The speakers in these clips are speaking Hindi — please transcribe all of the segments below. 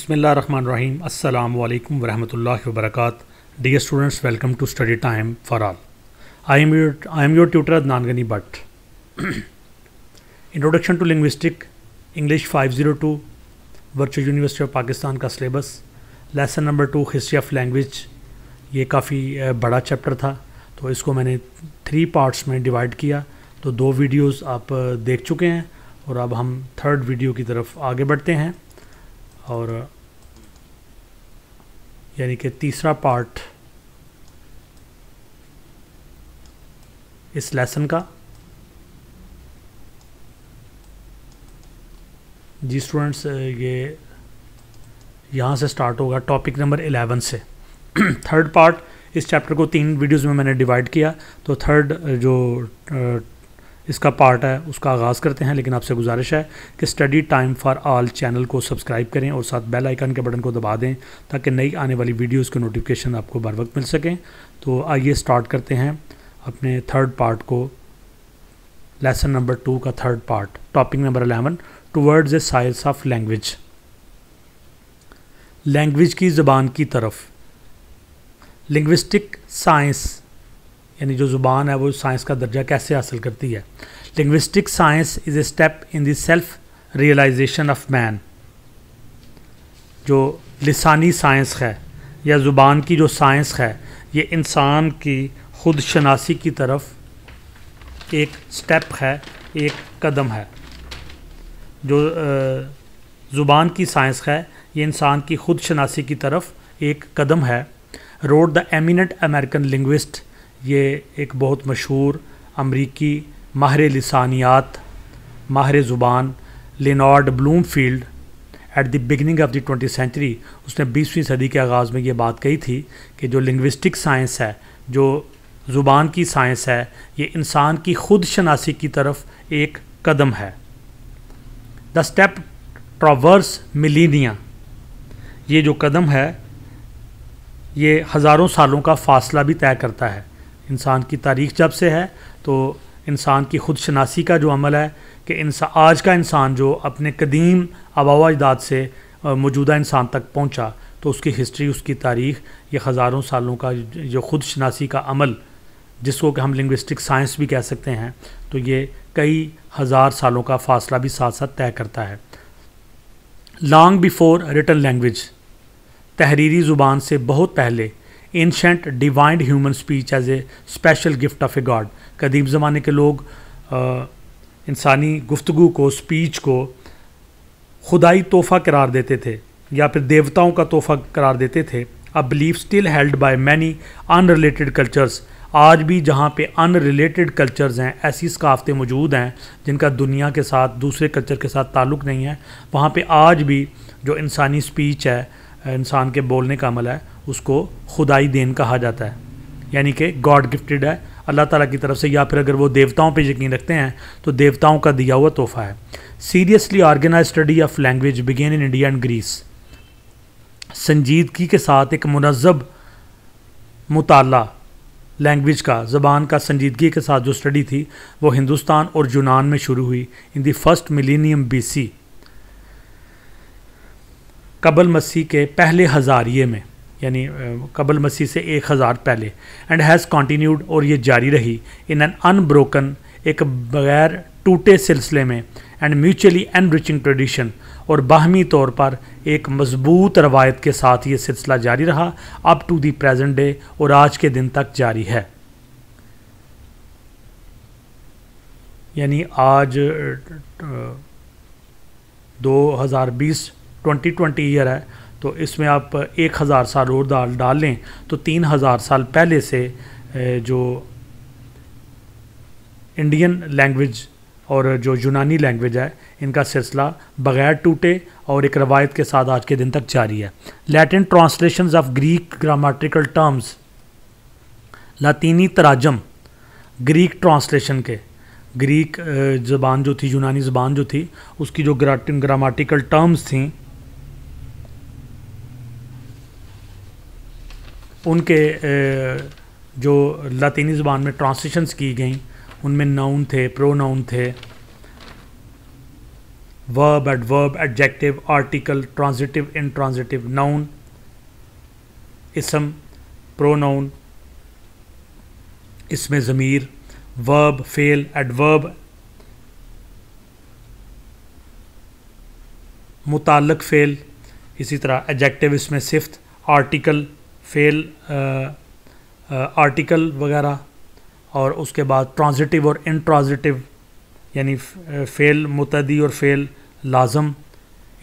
बसमीम अल्लाम वरहमल वर्क dear students welcome to study time for all I am your I am your tutor Adnan Ghani Bhatt introduction to linguistic English 502 virtual university of Pakistan का syllabus lesson number two history of language ये काफ़ी बड़ा चैप्टर था तो इसको मैंने थ्री पार्ट्स में डिवाइड किया तो दो वीडियोज़ आप देख चुके हैं और अब हम थर्ड वीडियो की तरफ आगे बढ़ते हैं और यानी कि तीसरा पार्ट इस लेसन का जी स्टूडेंट्स ये यहाँ से स्टार्ट होगा टॉपिक नंबर एलेवन से थर्ड पार्ट इस चैप्टर को तीन वीडियोस में मैंने डिवाइड किया तो थर्ड जो इसका पार्ट है उसका आगाज़ करते हैं लेकिन आपसे गुजारिश है कि study time for all channel को सब्सक्राइब करें और साथ बेल आइकन के बटन को दबा दें ताकि नई आने वाली वीडियोस के नोटिफिकेशन आपको बर वक्त मिल सकें तो आइए स्टार्ट करते हैं अपने थर्ड पार्ट को लेसन नंबर टू का third part topic number eleven towards a science of language language की ज़बान की तरफ लिंग्विस्टिक साइंस यानी जो ज़ुबान है वो साइंस का दर्जा कैसे हासिल करती है linguistic science is a step in the self realization of man जो लसानी साइंस है या ज़ुबान की जो साइंस है ये इंसान की खुद शनासी की तरफ एक स्टेप है एक कदम है जो ज़ुबान की साइंस है ये इंसान की खुद शनासी की तरफ एक कदम है wrote the eminent American linguist ये एक बहुत मशहूर अमरीकी माहर लसानियात माहर ज़ुबान Leonard Bloomfield at the beginning of the twenty century उसने बीसवीं सदी के आगाज़ में ये बात कही थी कि जो लिंग्विस्टिक साइंस है जो ज़ुबान की साइंस है ये इंसान की खुद शनासी की तरफ एक कदम है द स्टेप ट्रावर्स मिलीनिया ये जो कदम है ये हज़ारों सालों का फासला भी तय करता है इंसान की तारीख जब से है तो इंसान की खुद शनासी का जो अमल है कि आज का इंसान जो अपने कदीम आबाव अजदाद से मौजूदा इंसान तक पहुँचा तो उसकी हिस्ट्री उसकी तारीख ये हज़ारों सालों का जो खुद शनासी का अमल जिसको कि हम लिंग्विस्टिक साइंस भी कह सकते हैं तो ये कई हज़ार सालों का फासला भी साथ साथ तय करता है लॉन्ग बिफोर रिटर्न लैंग्वेज तहरीरी ज़ुबान से बहुत पहले ancient divined human speech as a special gift of a god कदीम ज़माने के लोग इंसानी गुफ्तु को स्पीच को खुदाई तोहफ़ा करार देते थे या फिर देवताओं का तोहफ़ा करार देते थे a believe still held by many unrelated cultures आज भी जहाँ पे अनरिलेटेड कल्चर्स हैं ऐसी सकाफ़तें मौजूद हैं जिनका दुनिया के साथ दूसरे कल्चर के साथ ताल्लुक़ नहीं है वहाँ पे आज भी जो इंसानी स्पीच है इंसान के बोलने का अमल है उसको खुदाई देन कहा जाता है यानी कि गॉड गिफ्टेड है अल्लाह ताला की तरफ से या फिर अगर वो देवताओं पे यकीन रखते हैं तो देवताओं का दिया हुआ तोहफा है seriously organize study of language began in India and Greece संजीदगी के साथ एक मनजब मताल लैंग्वेज का ज़बान का संजीदगी के साथ जो स्टडी थी वो हिंदुस्तान और यूनान में शुरू हुई in the first millennium BC कबल मसीह के पहले हज़ारिये में यानी कबल मसीह से एक हज़ार पहले एंड हैज़ कॉन्टीन्यूड और ये जारी रही इन एन अनब्रोकन एक बगैर टूटे सिलसिले में एंड म्यूचुअली एनरिचिंग ट्रेडिशन और बाहमी तौर पर एक मजबूत रवायत के साथ ये सिलसिला जारी रहा up to the present day और आज के दिन तक जारी है यानी आज 2020 ट्वेंटी ट्वेंटी ईयर है तो इसमें आप एक हज़ार साल और दाल डाल लें तो तीन हज़ार साल पहले से जो इंडियन लैंग्वेज और जो यूनानी लैंग्वेज है इनका सिलसिला बगैर टूटे और एक रवायत के साथ आज के दिन तक जारी है Latin translation of Greek grammatical terms लातीनी तराजम ग्रीक ट्रांसलेशन के ग्रीक ज़बान जो थी यूनानी ज़बान जो थी उसकी जो ग्रामाटिकल टर्म्स थी उनके जो लातीनी ज़बान में ट्रांसलेशंस की गई उनमें नाउन थे प्रो नाउन थे verb adverb adjective article transitive transitive noun इसम प्रो नाउन इसमें ज़मीर वर्ब फेल एडवर्ब मुतल फ़ेल इसी तरह एडजेक्टिव इसमें सिफ्त आर्टिकल फेल आर्टिकल वगैरह और उसके बाद ट्रांजिटिव और इनट्रांजिटिव यानी फेल मुतदी और फेल लाजम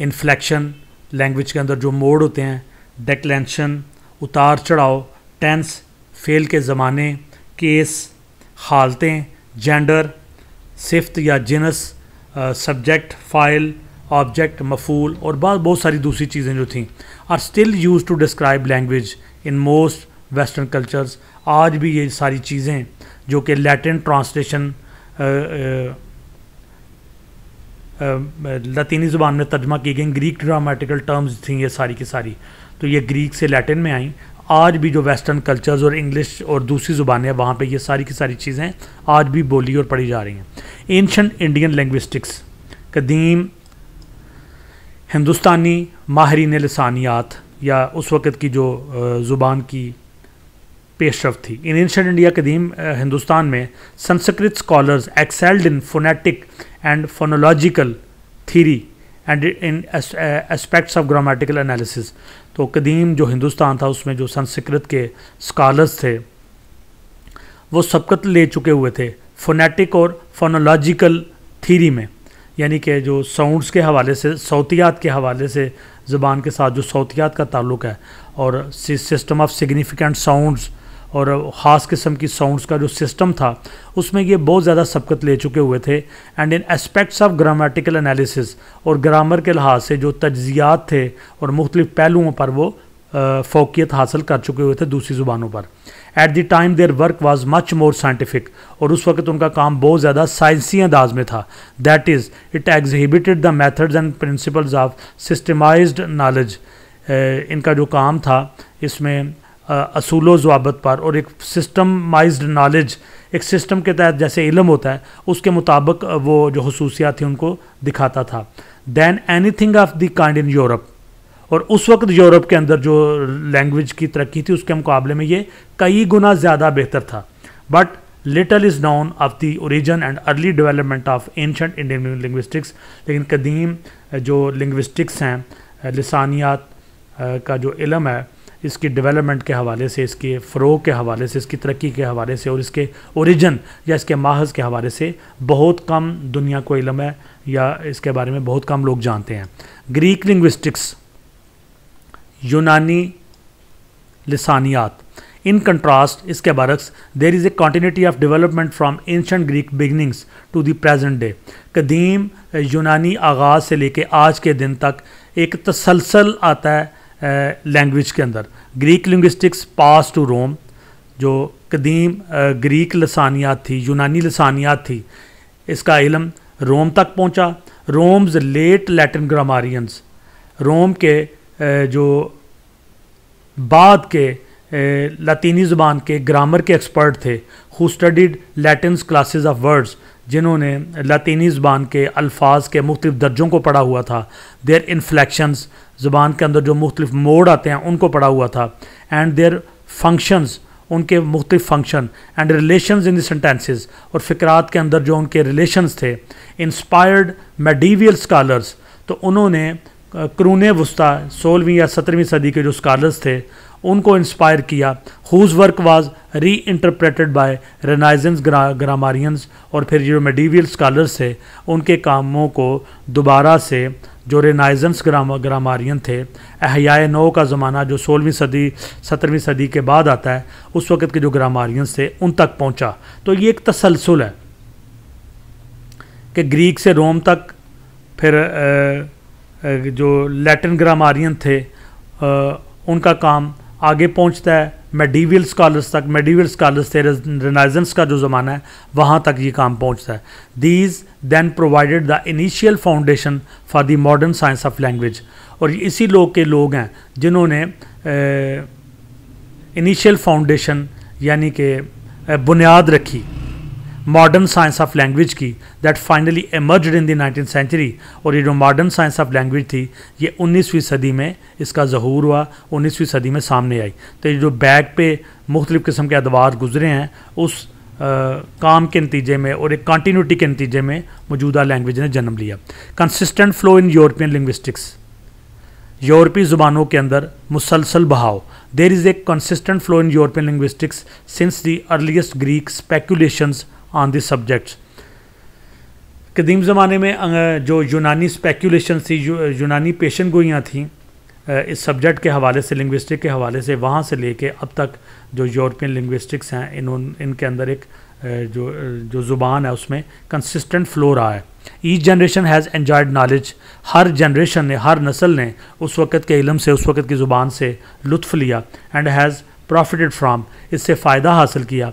इन्फ्लेक्शन लैंग्वेज के अंदर जो मोड होते हैं डेक्लेंशन उतार चढ़ाव टेंस फेल के ज़माने केस हालतें जेंडर सिफ्त या जिनस सब्जेक्ट फाइल ऑब्जेक्ट मफूल और बहुत बहुत सारी दूसरी चीज़ें जो थी are still use to describe language in most western cultures आज भी ये सारी चीज़ें जो कि Latin translation uh, uh, uh, लतीनी ज़ुबान में तर्जमा की गई ग्रीक ड्रामेटिकल टर्म्स थी ये सारी की सारी तो ये ग्रीक से लैटिन में आई आज भी जो वेस्टर्न कल्चर्स और इंग्लिश और दूसरी ज़ुबानें वहाँ पर ये सारी की सारी चीज़ें आज भी बोली और पढ़ी जा रही हैं एंशंट इंडियन लैंग्विस्टिक्स कदीम हिंदुस्तानी माहरीन लसानियात या उस वक़्त की जो ज़ुबान की पेशरफ थी इन एंशेंट इंडिया कदीम हिंदुस्तान में Sanskrit scholars excelled in phonetic and phonological theory and in aspects of grammatical analysis तो कदीम जो हिंदुस्तान था उसमें जो संस्कृत के स्कॉलर्स थे वो सबकत ले चुके हुए थे फोनेटिक और फोनोलॉजिकल थीरी में यानी कि जो साउंड्स के हवाले से सौतियात के हवाले से ज़बान के साथ जो सौतियात का ताल्लुक है और सिस्टम ऑफ सिग्निफिकेंट साउंड्स और ख़ास किस्म की साउंड्स का जो सिस्टम था उसमें ये बहुत ज़्यादा सबकत ले चुके हुए थे and in aspects of grammatical analysis और ग्रामर के लिहाज से जो तजियात थे और मुख्तलिफ पहलुओं पर वो फोकियत हासिल कर चुके हुए थे दूसरी ज़ुबानों पर at the time their work was much more scientific और उस वक्त उनका काम बहुत ज़्यादा साइंसी अंदाज में था that is it exhibited the methods and principles of systematized knowledge इनका जो काम था इसमें uh, असूलो जवाबत पर और एक सिस्टमाइज्ड नॉलेज एक सिस्टम के तहत जैसे इलम होता है उसके मुताबिक uh, वो जो खसूसियात थी उनको दिखाता था than anything of the kind in Europe और उस वक्त यूरोप के अंदर जो लैंग्वेज की तरक्की थी उसके मुकाबले में ये कई गुना ज़्यादा बेहतर था but little is known of the origin and early development of ancient Indian linguistics लेकिन कदीम जो लिंग्विस्टिक्स हैं लसानियात का जो इलम है इसकी डेवलपमेंट के हवाले से इसके फ़रो के हवाले से इसकी तरक्की के हवाले से और इसके ओरिजन या इसके माहज के हवाले से बहुत कम दुनिया को इलम है या इसके बारे में बहुत कम लोग जानते हैं ग्रीक लिंग्विस्टिक्स यूनानी लसानियात इन कंट्रास्ट इसके बरक्स there is a continuity of development from ancient Greek beginnings to the present day कदीम यूनानी आगाज़ से लेके आज के दिन तक एक तसलसल आता है लैंग्वेज के अंदर Greek linguistics passed to Rome जो कदीम ग्रीक लसानियात थी यूनानी लसानियात थी इसका इलम रोम तक पहुँचा Rome's late Latin grammarians Rome के जो बाद के लतीनी ज़बान के ग्रामर के एक्सपर्ट थे who studied Latin's classes of words जिन्होंने लतीनी ज़बान के अल्फाज के मुख्तफ दर्जों को पढ़ा हुआ था देयर इन्फ्लेक्शंस ज़बान के अंदर जो मुख्तफ मोड आते हैं उनको पढ़ा हुआ था एंड देयर फंक्शंस उनके मुख्तफ function and relation in sentences और फ़िक्रात के अंदर जो उनके रिलेशंस थे इंस्पायर्ड मेडिवियल स्कॉलर्स तो उन्होंने करून वस्ता सोलहवीं या सत्रहवीं सदी के जो स्कॉलर्स थे उनको इंस्पायर किया whose work was reinterpreted by Renaissance grammarians और फिर जो मेडिवियल स्कॉलर्स थे उनके कामों को दोबारा से जो रेनाइजेंस ग्राम ग्रामारियन थे अहियाए नौ का ज़माना जो सोलहवीं सदी सत्रहवीं सदी के बाद आता है उस वक्त के जो ग्रामारियंस थे उन तक पहुँचा तो ये एक तसलसल है कि ग्रीक से रोम तक फिर आ, जो लैटिन ग्रामारियन थे उनका काम आगे पहुंचता है मेडिवियल स्कॉलर्स तक मेडिवियल स्कॉलर्स थे रिनाइजेंस का जो ज़माना है वहाँ तक ये काम पहुँचता है these then provided the initial foundation for the modern science of language और इसी लोग के लोग हैं जिन्होंने इनिशियल फाउंडेशन यानी कि बुनियाद रखी मॉडर्न साइंस ऑफ लैंग्वेज की that finally emerged in the nineteen century और ये जो मॉडर्न साइंस ऑफ लैंग्वेज थी ये 19वीं सदी में इसका जहूर हुआ 19वीं सदी में सामने आई तो ये जो बैग पे मुख्तलिफ़ किस्म के अदवार गुजरे हैं उस आ, काम के नतीजे में और एक कॉन्टीन्यूटी के नतीजे में मौजूदा लैंग्वेज ने जन्म लिया consistent flow in European linguistics यूरोपीय ज़ुबानों के अंदर मुसलसल बहाव there is a consistent flow in European linguistics since the earliest Greek speculations on this subjects कदीम ज़माने में अं, जो यूनानी स्पेकुलेशन थी यूनानी पेशन गोइयाँ थी इस सब्जेक्ट के हवाले से लिंग्विस्टिक के हवाले से वहाँ से लेके अब तक जो यूरोपियन लिंग्विस्टिक्स हैं इन इनके अंदर एक जो जो ज़ुबान है उसमें कंसिस्टेंट फ्लो रहा है each generation has enjoyed knowledge हर जनरेशन ने हर नस्ल ने उस वक़्त के इलम से उस वक़्त की ज़ुबान से लुत्फ़ लिया एंड हैज़ प्रॉफिटेड फ्राम इससे फ़ायदा हासिल किया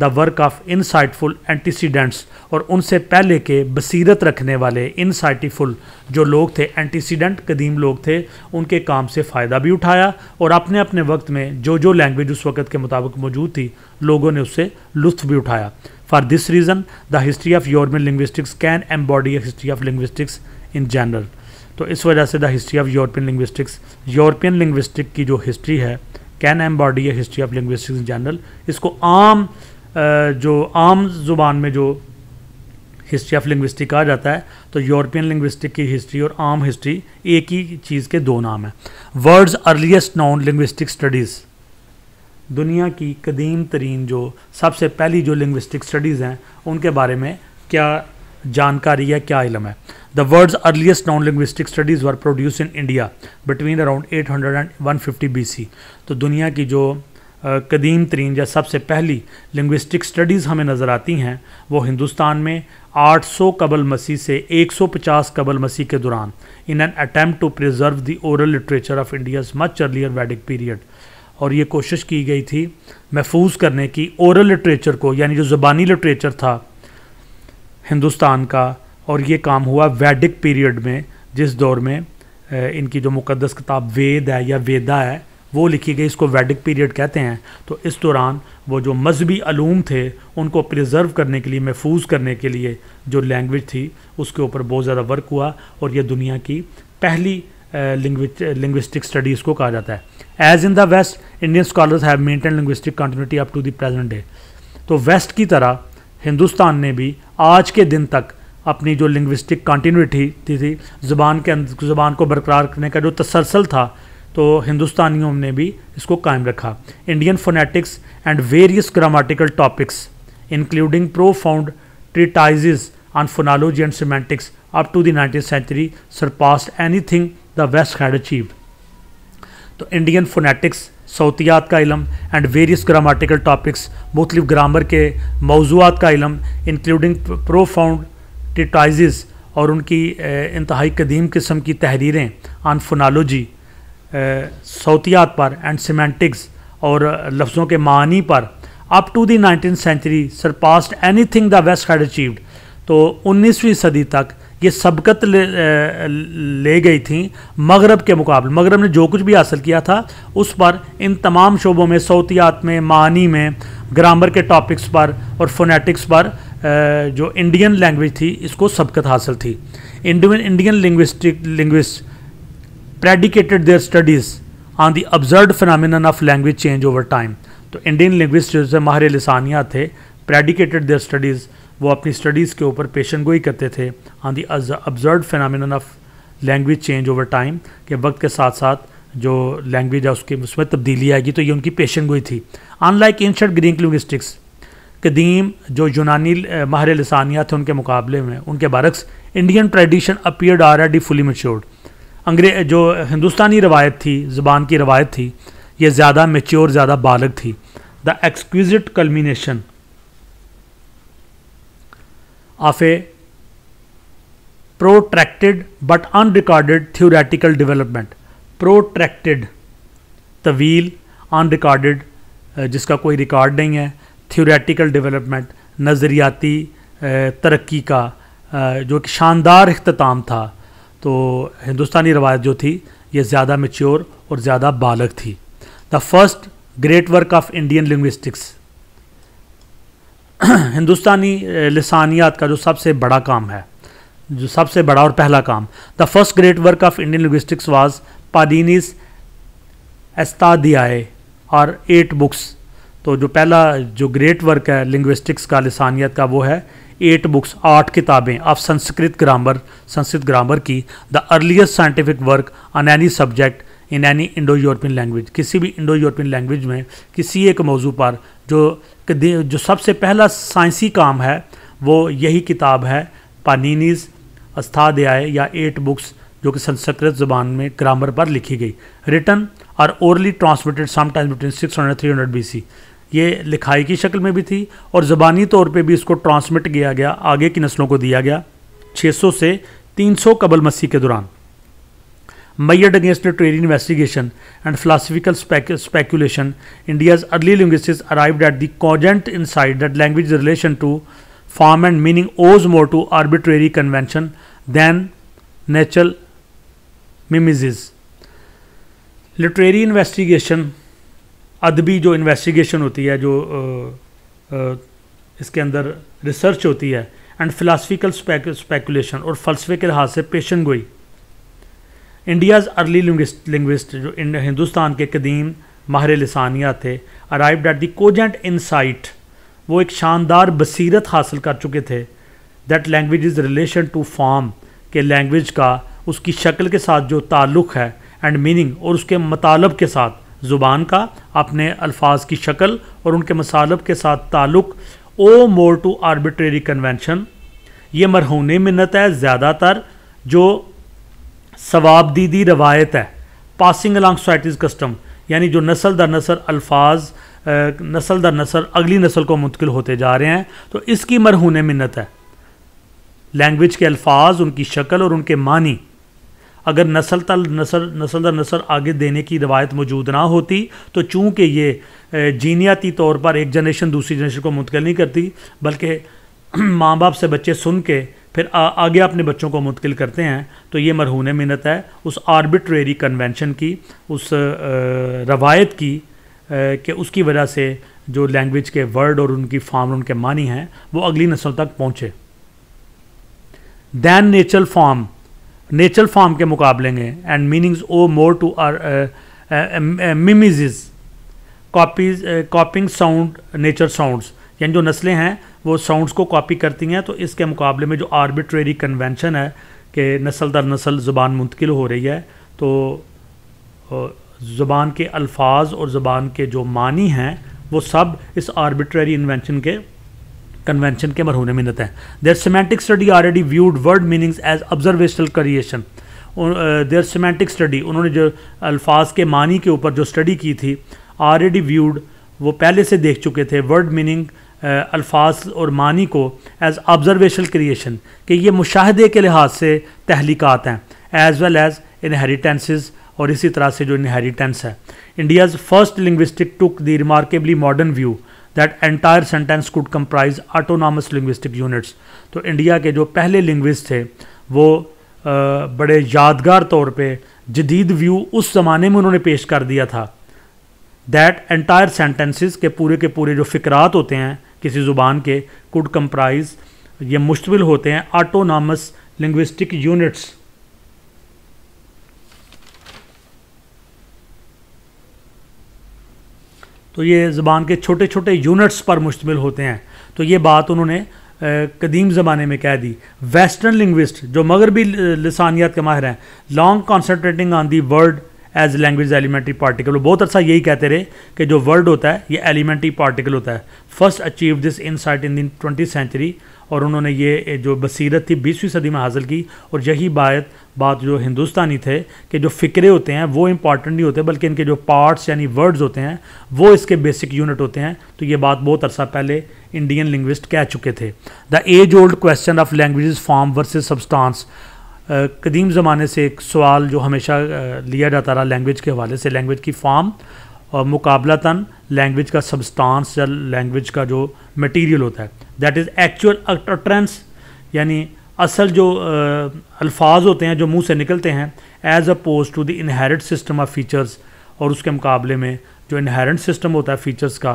the work of insightful antecedents और उनसे पहले के बसीरत रखने वाले इनसाइटिफुल जो लोग थे एंटीसीडेंट कदीम लोग थे उनके काम से फ़ायदा भी उठाया और अपने अपने वक्त में जो जो लैंग्वेज उस वक्त के मुताबिक मौजूद थी लोगों ने उससे लुत्फ भी उठाया for this reason the history of European linguistics can embody history of linguistics in general तो इस वजह से the history of European linguistics European linguistic की जो हिस्ट्री है can embody history of linguistics in general इसको आम जो आम जुबान में जो हिस्ट्री ऑफ लिंग्विस्टिक कहा जाता है तो यूरोपियन लिंग्विस्टिक की हिस्ट्री और आम हिस्ट्री एक ही चीज़ के दो नाम हैं world's earliest known linguistic studies दुनिया की कदीम तरीन जो सबसे पहली जो लिंग्विस्टिक स्टडीज़ हैं उनके बारे में क्या जानकारी या क्या इलम है the world's earliest known linguistic studies were produced in India between around 800 and 150 BC तो दुनिया की जो कदीम तरीन या सबसे पहली लिंग्विस्टिक स्टडीज़ हमें नज़र आती हैं वो हिंदुस्तान में 800 कबल मसीह से 150 कबल मसीह के दौरान in an attempt to preserve the oral literature of India's much earlier Vedic period और ये कोशिश की गई थी महफूज करने की ओरल लिटरेचर को यानी जो ज़बानी लिटरेचर था हिंदुस्तान का और ये काम हुआ वैडिक पीरियड में जिस दौर में इनकी जो मुकदस किताब वेद है या वेदा है वो लिखी गई इसको वैदिक पीरियड कहते हैं तो इस दौरान वो जो मजहबी आलूम थे उनको प्रिजर्व करने के लिए महफूज करने के लिए जो लैंग्वेज थी उसके ऊपर बहुत ज़्यादा वर्क हुआ और यह दुनिया की पहली लिंग्विस्टिक स्टडीज़ को कहा जाता है as in the west Indian scholars have maintain linguistic continuity up to the present day तो वेस्ट की तरह हिंदुस्तान ने भी आज के दिन तक अपनी जो लिंग्विस्टिक कंटिन्यूटी थी थी ज़ुबान के ज़ुबान को बरकरार रखने का जो तसलसल था तो हिंदुस्तानियों ने भी इसको कायम रखा Indian phonetics and various grammatical topics including profound treatises on phonology and semantics up to nineteen century century anything the west had achieve तो इंडियन फोनेटिक्स सौतियात का इलम एंड वेरियस ग्रामाटिकल टॉपिक्स मुख्तु ग्रामर के मौजूद का इलम इंक्लूडिंग प्रोफाउंड ट्रिटाइज़ और उनकी eh, इंतहाई कदीम किस्म की तहरीरें आन फोनोलॉजी सौतियात पर एंड सीमेंटिक्स और लफ्ज़ों के मानी पर up to the nineteen century surpassed anything the west had achieved तो उन्नीसवीं सदी तक ये सबकत ले, ले गई थी मगरब के मुकाबले मगरब ने जो कुछ भी हासिल किया था उस पर इन तमाम शोबों में सौतियात में मानी में ग्रामर के टॉपिक्स पर और फोनेटिक्स पर जो इंडियन लैंग्वेज थी इसको सबकत हासिल थी Indian Indian linguistic linguist predicated their studies on the observed phenomenon of language change over time. तो इंडियन linguists जो से माहिर लसानिया थे predicated their स्टडीज़ वो अपनी स्टडीज़ के ऊपर पेशन गोई करते थे on the observed phenomenon of language change over time के वक्त के साथ साथ जो लैंग्वेज है उसकी उसमें तब्दीली आएगी तो ये उनकी पेशन गोई थी अनलाइक इंशर्ट ग्रीक लिंग्विस्टिक्स कदीम जो यूनानी माहिर लसानिया थे उनके मुकाबले में उनके बरक्स Indian tradition appeared already fully matured अंग्रे जो हिंदुस्तानी रवायत थी ज़बान की रवायत थी ये ज़्यादा मेच्योर ज़्यादा बालग थी the exquisite culmination of a protracted but unrecorded theoretical development protracted तवील अनरिकॉर्डेड जिसका कोई रिकॉर्ड नहीं है थियोरेटिकल डिवेलपमेंट नज़रियाती तरक्की का uh, जो एक शानदार अख्ताम था तो हिंदुस्तानी रवायत जो थी ये ज़्यादा मेच्योर और ज़्यादा बालक थी the first great work of Indian linguistics हिंदुस्तानी लसानियात का जो सबसे बड़ा काम है जो सबसे बड़ा और पहला काम the first great work of Indian linguistics was Panini's Ashtadhyayi और एट बुक्स तो जो पहला जो ग्रेट वर्क है लिंग्विस्टिक्स का लसानियत का वो है एट बुक्स आठ किताबें of Sanskrit grammar Sanskrit grammar की the earliest scientific work on any subject in any Indo European language किसी भी इंडो यूरोपियन लैंग्वेज में किसी एक मौजू पर जो जो सबसे पहला साइंसी काम है वो यही किताब है पानीनीज अस्थाध्याय या एट बुक्स जो कि संस्कृत ज़बान में ग्रामर पर लिखी गई रिटर्न और orally transmitted sometimes between six hundred three hundred B C ये लिखाई की शक्ल में भी थी और ज़बानी तौर पे भी इसको ट्रांसमिट किया गया आगे की नस्लों को दिया गया 600 से 300 कबल मसीह के दौरान made against trade investigation and philosophical speculation India's early linguistics arrived at the cogent insight that language relation to form and meaning owes more to arbitrary convention than natural mimesis. Literary investigation अदबी जो इन्वेस्टिगेशन होती है जो आ, आ, इसके अंदर रिसर्च होती है एंड फिलासफिकल स्पेकुलेशन और फलसफे के लिहाज से पेशन गोई इंडियाज़ अर्ली लिंग्विस्ट जो हिंदुस्तान के कदीम माहर लसानिया थे arrived at the cogent insight वो एक शानदार बसीरत हासिल कर चुके थे that language is relation to form के लैंग्वेज का उसकी शक्ल के साथ जो ताल्लुक़ है एंड मीनिंग और उसके मतलब के साथ ज़ुबान का अपने अल्फाज की शक्ल और उनके मसालब के साथ ताल्लुक owe more to arbitrary convention ये मरहून मिन्नत है ज़्यादातर जो सवाब दीदी रवायत है पासिंग अलॉन्ग सोसाइटीज़ कस्टम यानी जो नसल दर नसल अल्फाज नसल दर नसल अगली नसल को मुंतकिल होते जा रहे हैं तो इसकी मरहून मिन्नत है लैंग्वेज के अल्फाज उनकी शक्ल और उनके मानी अगर नस्ल तल नसल नसल दर नसल आगे देने की रवायत मौजूद ना होती तो चूँकि ये जीनियाती तौर पर एक जनरेशन दूसरी जनरेशन को मुंतकिल नहीं करती बल्कि माँ बाप से बच्चे सुन के फिर आ, आगे अपने बच्चों को मुंतकिल करते हैं तो ये मरहून मिनत है उस आर्बिट्रेरी कन्वेंशन की उस रवायत की कि उसकी वजह से जो लैंग्वेज के वर्ड और उनकी फॉर्म उनके मानी हैं वो अगली नस्ल तक पहुँचे than natural form natural form के मुकाबले में and meanings owe more to are mimics copies copying sound nature sounds यानी जो नस्लें हैं वो साउंड्स को कॉपी करती हैं तो इसके मुकाबले में जो आर्बिट्रेरी कन्वेंशन है कि नस्ल दर नस्ल ज़ुबान मुंतकिल हो रही है तो uh, ज़ुबान के अल्फाज और ज़ुबान के जो मानी हैं वो सब इस आर्बिट्रेरी इन्वेंशन के कन्वेंशन के मरहून मिनत हैं their semantic study already viewed word meanings as observational creation their semantic study उन्होंने जो अल्फाज के मानी के ऊपर जो स्टडी की थी ऑलरेडी व्यूड वो पहले से देख चुके थे वर्ड मीनिंग अल्फाज और मानी को एज ऑब्जर्वेशनल क्रिएशन कि ये मुशाहदे के लिहाज से तहलीकत हैं एज वेल एज़ इनहेरिटेंसेज और इसी तरह से जो इनहेरिटेंस है India's first linguistic took the remarkably modern view that entire sentence could comprise autonomous linguistic units तो इंडिया के जो पहले लिंग्विस्ट थे वो आ, बड़े यादगार तौर पे जदीद व्यू उस ज़माने में उन्होंने पेश कर दिया था दैट एंटायर सेंटेंसेस के पूरे के पूरे जो फ़िक्रात होते हैं किसी ज़ुबान के कुड कम्प्राइज ये मुश्तमिल होते हैं ऑटोनॉमस लिंग्विस्टिक यूनिट्स तो ये ज़बान के छोटे छोटे यूनिट्स पर मुश्तमिल होते हैं तो ये बात उन्होंने कदीम ज़माने में कह दी वेस्टर्न लिंग्विस्ट जो मगरबी लसानियात के माहिर हैं long concentrating on the word as language elementary particle बहुत अर्सा यही कहते रहे कि जो वर्ड होता है ये एलिमेंट्री पार्टिकल होता है first achieve this insight in the twenty century और उन्होंने ये जो बसीरत थी बीसवीं सदी में हासिल की और यही बात बात जो हिंदुस्तानी थे कि जो फ़िक्रे होते हैं वो इंपॉर्टेंट नहीं होते बल्कि इनके जो पार्ट्स यानी वर्ड्स होते हैं वो इसके बेसिक यूनिट होते हैं तो ये बात बहुत अरसा पहले इंडियन लिंग्विस्ट कह चुके थे the age old question of language form versus substance कदीम ज़माने से एक सवाल जो हमेशा लिया जाता रहा लैंग्वेज के हवाले से लैंग्वेज की फॉर्म और तन लैंग्वेज का सबस्टांस या लैंग्वेज का जो मटेरियल होता है दैट इज़ एक्चुअल अटरेंस यानी असल जो अल्फाज होते हैं जो मुंह से निकलते हैं as opposed to the inherit system of features और उसके मुकाबले में जो इनहेरेंट सिस्टम होता है फीचर्स का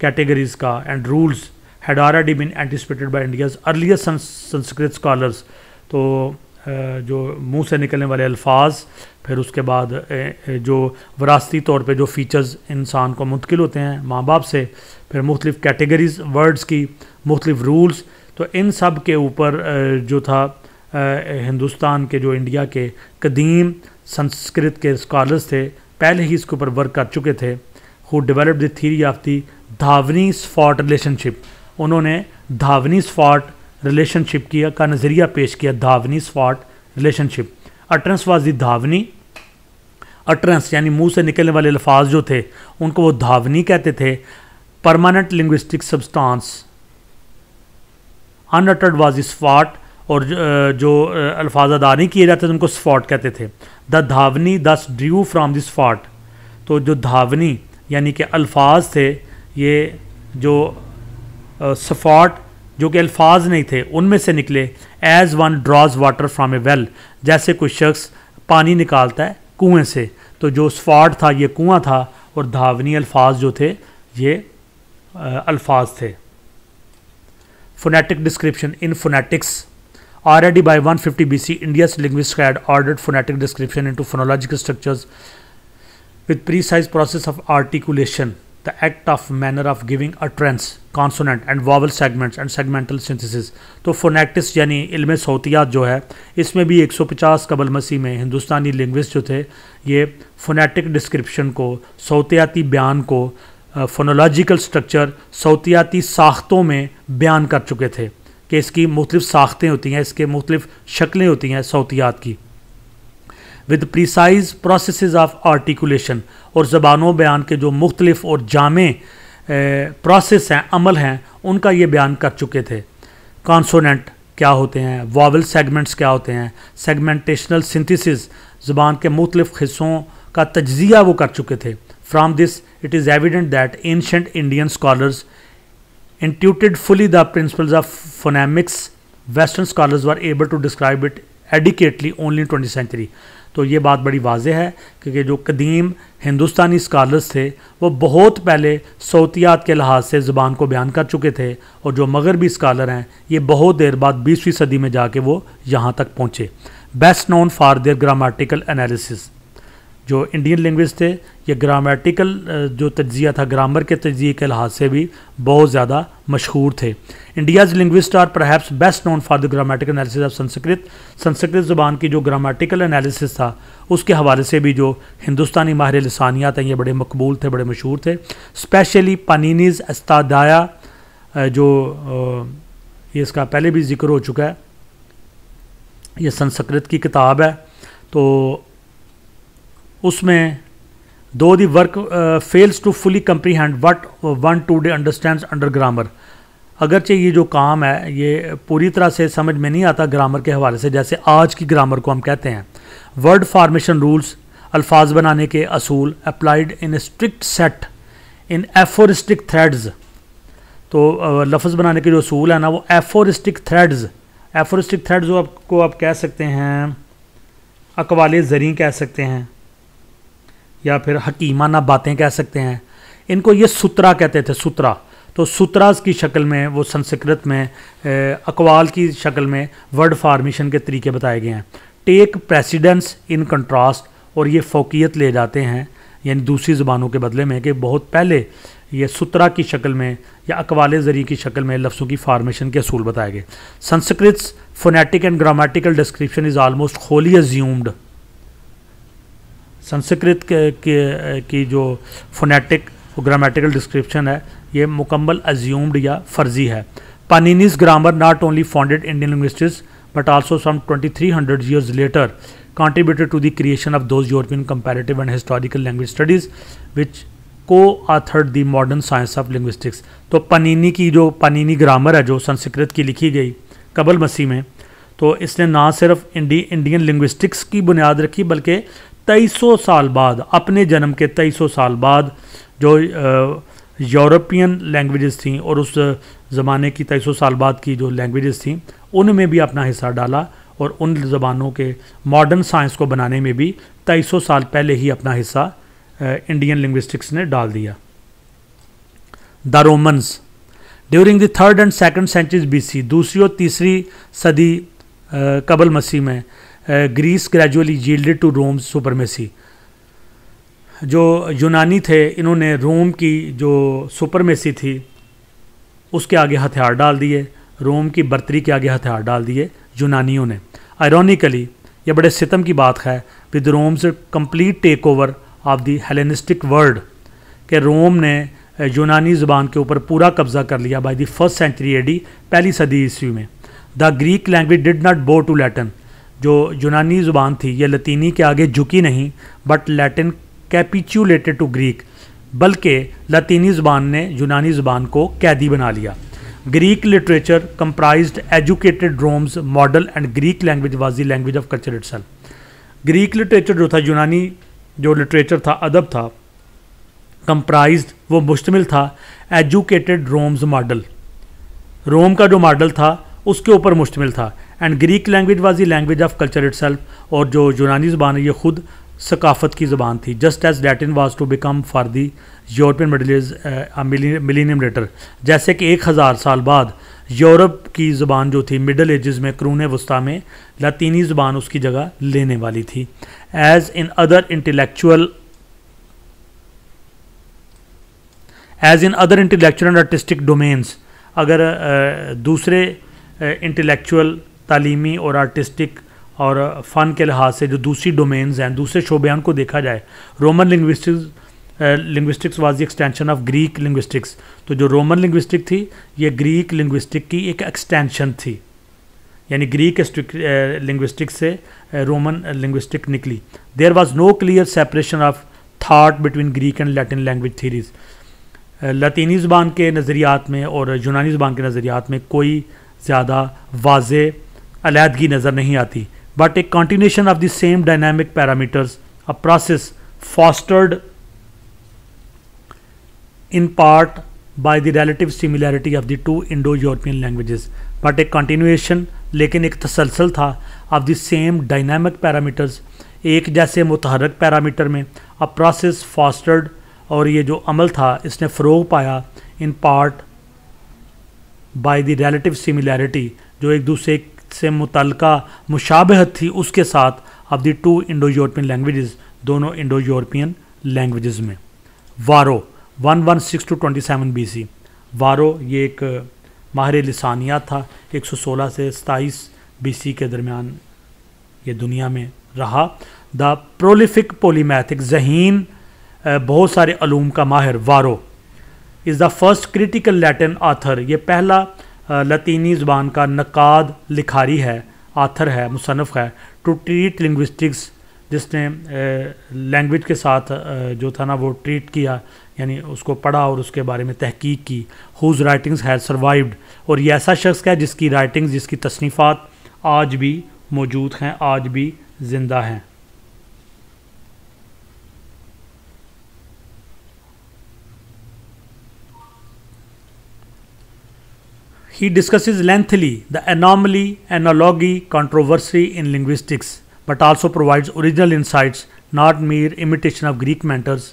कैटेगरीज का and rules had already been anticipated by India's earlier Sanskrit scholars तो जो मुंह से निकलने वाले अल्फाज फिर उसके बाद जो वरासती तौर पे जो फीचर्स इंसान को मुंतकिल होते हैं माँ बाप से फिर मुख्तलिफ़ कैटेगरीज वर्ड्स की मुख्तलिफ रूल्स तो इन सब के ऊपर जो था हिंदुस्तान के जो इंडिया के कदीम संस्कृत के स्कॉलर्स थे पहले ही इसके ऊपर वर्क कर चुके थे who developed the theory of the dhvani sphota relationship उन्होंने धावनी स्पॉट रिलेशनशिप किया का नज़रिया पेश किया dhvani sphota relationship utterance was the dhvani utterance यानी मुंह से निकलने वाले अल्फाज जो थे उनको वो धावनी कहते थे permanent linguistic substance unuttered was sphota और जो अल्फाज अदा नहीं किए जाते थे उनको स्फॉट कहते थे द धावनी दस ड्रू फ्राम दिस फाट तो जो धावनी यानी कि अल्फाज थे ये जो स्फॉट जो कि अल्फाज नहीं थे उनमें से निकले as one draws water from a well जैसे कोई शख्स पानी निकालता है कुएँ से तो जो स्फॉट था ये कुआँ था और धावनी अल्फाज जो थे ये अल्फाज थे phonetic description in phonetics. Already by 150 BC, India's linguists had ordered phonetic description into phonological structures with precise process of articulation, the act of manner of giving utterance, consonant and vowel segments and segmental synthesis. तो फोनेटिक्स यानी इल्म सौतियात जो है इसमें भी 150 कबल मसीह में हिंदुस्तानी लिंग्विस्ट जो थे ये फोनेटिक डिस्क्रिप्शन को सौतियाती बयान को फोनोलॉजिकल स्ट्रक्चर सौतियाती साख्तों में बयान कर चुके थे कि इसकी मुख्तफ साख्तें होती हैं इसके मुख्तफ शक्लें होती हैं सौतियात की with precise process of articulation और ज़बानों बयान के जो मुख्तलिफ और जामे प्रोसेस हैं अमल हैं उनका ये बयान कर चुके थे कॉन्सोनेंट क्या होते हैं वावल सेगमेंट्स क्या होते हैं सेगमेंटेशनल सिंथिस ज़बान के मुख्तलिफ हिस्सों का तजिया वो कर चुके थे from this it is evident that ancient Indian scholars intuited fully the principles of phonemics. Western scholars were able to describe it adequately in twenty century तो ये बात बड़ी वाजह है क्योंकि जो कदीम हिंदुस्तानी स्कॉलर्स थे वो बहुत पहले सौतियात के लिहाज से ज़ुबान को बयान कर चुके थे और जो मगरबी स्कॉलर हैं ये बहुत देर बाद बीसवीं सदी में जाके वो यहाँ तक पहुँचे best known for their grammatical analysis जो इंडियन लैंग्वेज थे ये ग्रामेटिकल जो तजिया था ग्रामर के तजिए के लिहाज से भी बहुत ज़्यादा मशहूर थे India's linguist are perhaps best known for the grammatical analysis of Sanskrit Sanskrit ज़बान की जो ग्रामेटिकल एनालिसिस था उसके हवाले से भी जो हिंदुस्तानी माहिर लसानियात हैं ये बड़े मकबूल थे बड़े मशहूर थे स्पेशली पानीनीज अस्तादाया जो ये इसका पहले भी जिक्र हो चुका है ये संस्कृत की किताब है तो उसमें though the work fails to fully hand what one today understand under grammar अगरचे ये जो काम है ये पूरी तरह से समझ में नहीं आता ग्रामर के हवाले से जैसे आज की ग्रामर को हम कहते हैं वर्ड फार्मेशन रूल्स अल्फाज बनाने के असूल applied in strict set in aphoristic threads तो लफ्ज़ बनाने के जो असूल है ना वो एफोरिस्टिक थ्रेड्स एफोरिस्टिक थ्रेड्स आपको आप कह सकते हैं अकवाल जरिए कह सकते हैं या फिर हकीमाना बातें कह सकते हैं इनको ये सूत्रा कहते थे सूत्रा तो सूत्रास की शक्ल में वो संस्कृत में अकवाल की शक्ल में वर्ड फार्मेशन के तरीके बताए गए हैं टेक प्रेसिडेंस इन कंट्रास्ट और ये फोकियत ले जाते हैं यानी दूसरी ज़बानों के बदले में कि बहुत पहले ये सूत्रा की शक्ल में या अकवाल ज़रिए की शक्ल में लफ्सों की फार्मेशन के असूल बताए गए Sanskrit phonetic and grammatical description is almost wholly assumed Sanskrit के, के की जो फोनेटिक ग्रामेटिकल डिस्क्रिप्शन है ये मुकम्मल अज्यूम्ड या फर्जी है Panini's grammar not only founded Indian linguistics but also some 2300 years later contributed to the creation of those European comparative and historical language studies which coauthored the modern science of linguistics तो पनीनी की जो पनीनी ग्रामर है जो संस्कृत की लिखी गई कबल मसीह में तो इसने ना सिर्फ इंडी इंडियन लिंग्विस्टिक्स की बुनियाद रखी बल्कि तेईसों साल बाद अपने जन्म के तेईसों साल बाद जो यूरोपियन लैंग्वेजेस थी और उस ज़माने की तेईसों साल बाद की जो लैंग्वेजेस थी उनमें भी अपना हिस्सा डाला और उन ज़बानों के मॉडर्न साइंस को बनाने में भी तेईसों साल पहले ही अपना हिस्सा इंडियन लिंग्विस्टिक्स ने डाल दिया the Romans during the third and centuries century C दूसरी और तीसरी सदी कबल मसीह में Greece gradually yielded to Rome supremacy जो यूनानी थे इन्होंने रोम की जो सुपरमेसी थी उसके आगे हथियार डाल दिए रोम की बर्तरी के आगे हथियार डाल दिए यूनानियों ने आयरनिकली यह बड़े सितम की बात है with Rome's complete take over of the Hellenistic world के रोम ने यूनानी ज़बान के ऊपर पूरा कब्ज़ा कर लिया by the first century AD पहली सदी ईस्वी में the Greek language did not bow to Latin जो यूनानी ज़ुबान थी यह लतीनी के आगे झुकी नहीं but Latin capitulated to Greek बल्कि लतीनी ज़ुबान ने यूनानी ज़ुबान को कैदी बना लिया Greek literature comprise educated Rome's model and Greek language was the language of culture it Greek literature जो था यूनानी जो लिटरेचर था अदब था कंप्राइज वो मुश्तमिल था एजुकेटेड रोम्स मॉडल रोम का जो मॉडल था उसके ऊपर मुश्तमिल था and Greek language was the language of culture it और जो यूनानी ज़बान है ये खुद सकाफत की ज़बान थी just as Latin was to become for the European middle millennium later जैसे कि एक हज़ार साल बाद यूरोप की ज़बान जो थी मिडल एजेस में क्रून वस्ता में लातीनी ज़बान उसकी जगह लेने वाली थी as in other intellectual as in other intellectual and artistic domains अगर uh, दूसरे इंटेलेक्चुअल uh, तालीमी और आर्टिस्टिक और फ़न के लिहाज से जो दूसरी डोमेन्स हैं दूसरे शोबे उनको देखा जाए Roman linguistics linguistics was extension of Greek linguistics तो जो रोमन लिंग्विस्टिक थी ये ग्रीक लिंग्विस्टिक की एक एक्सटेंशन थी यानी ग्रीक लिंग्विस्टिक uh, से रोमन uh, लिंग्विस्टिक निकली there was no clear separation of thought between Greek and Latin language theories लतीनी ज़बान के नज़रियात में और यूनानी ज़बान के नज़रियात में कोई ज़्यादा वाज अलीहदगी नज़र नहीं आती but a continuation of the same dynamic parameters a process fostered in part by the relative similarity of the two Indo European languages, but a continuation लेकिन एक तसलसल था of the same dynamic parameters एक जैसे मुतहरक पैरामीटर में अ प्रोसेस फॉस्टर्ड और ये जो अमल था इसने फ़रोग पाया in part by the relative similarity जो एक दूसरे से मुतल मुशाबहत थी उसके साथ अब the two Indo European languages दोनों इंडो यूरोपियन लैंग्वेजेस में Varro one one six to twenty seven B C Varro ये एक माहिर लसानिया था एक सौ सोलह से सताईस बी सी के दरमियान ये दुनिया में रहा द प्रोलिफिक पोलीमैथिक जहीन बहुत सारे अलूम का माहिर Varro is the first critical Latin author ये पहला लतीनी ज़बान का नक़ाद लिखारी है आथर है मुसनफ़ है टू ट्रीट लिंग्विस्टिक्स जिसने लैंग्वेज के साथ जो था ना वो ट्रीट किया यानी उसको पढ़ा और उसके बारे में तहकीक की हुज़ राइटिंग्स हैज़ सर्वाइव्ड और ये ऐसा शख्स है जिसकी राइटिंग्स जिसकी तसनीफ़ात आज भी मौजूद हैं आज भी ज़िंदा हैं He discusses lengthily the anomaly, analogy, controversy in linguistics, but also provides original insights, not mere imitation of Greek mentors.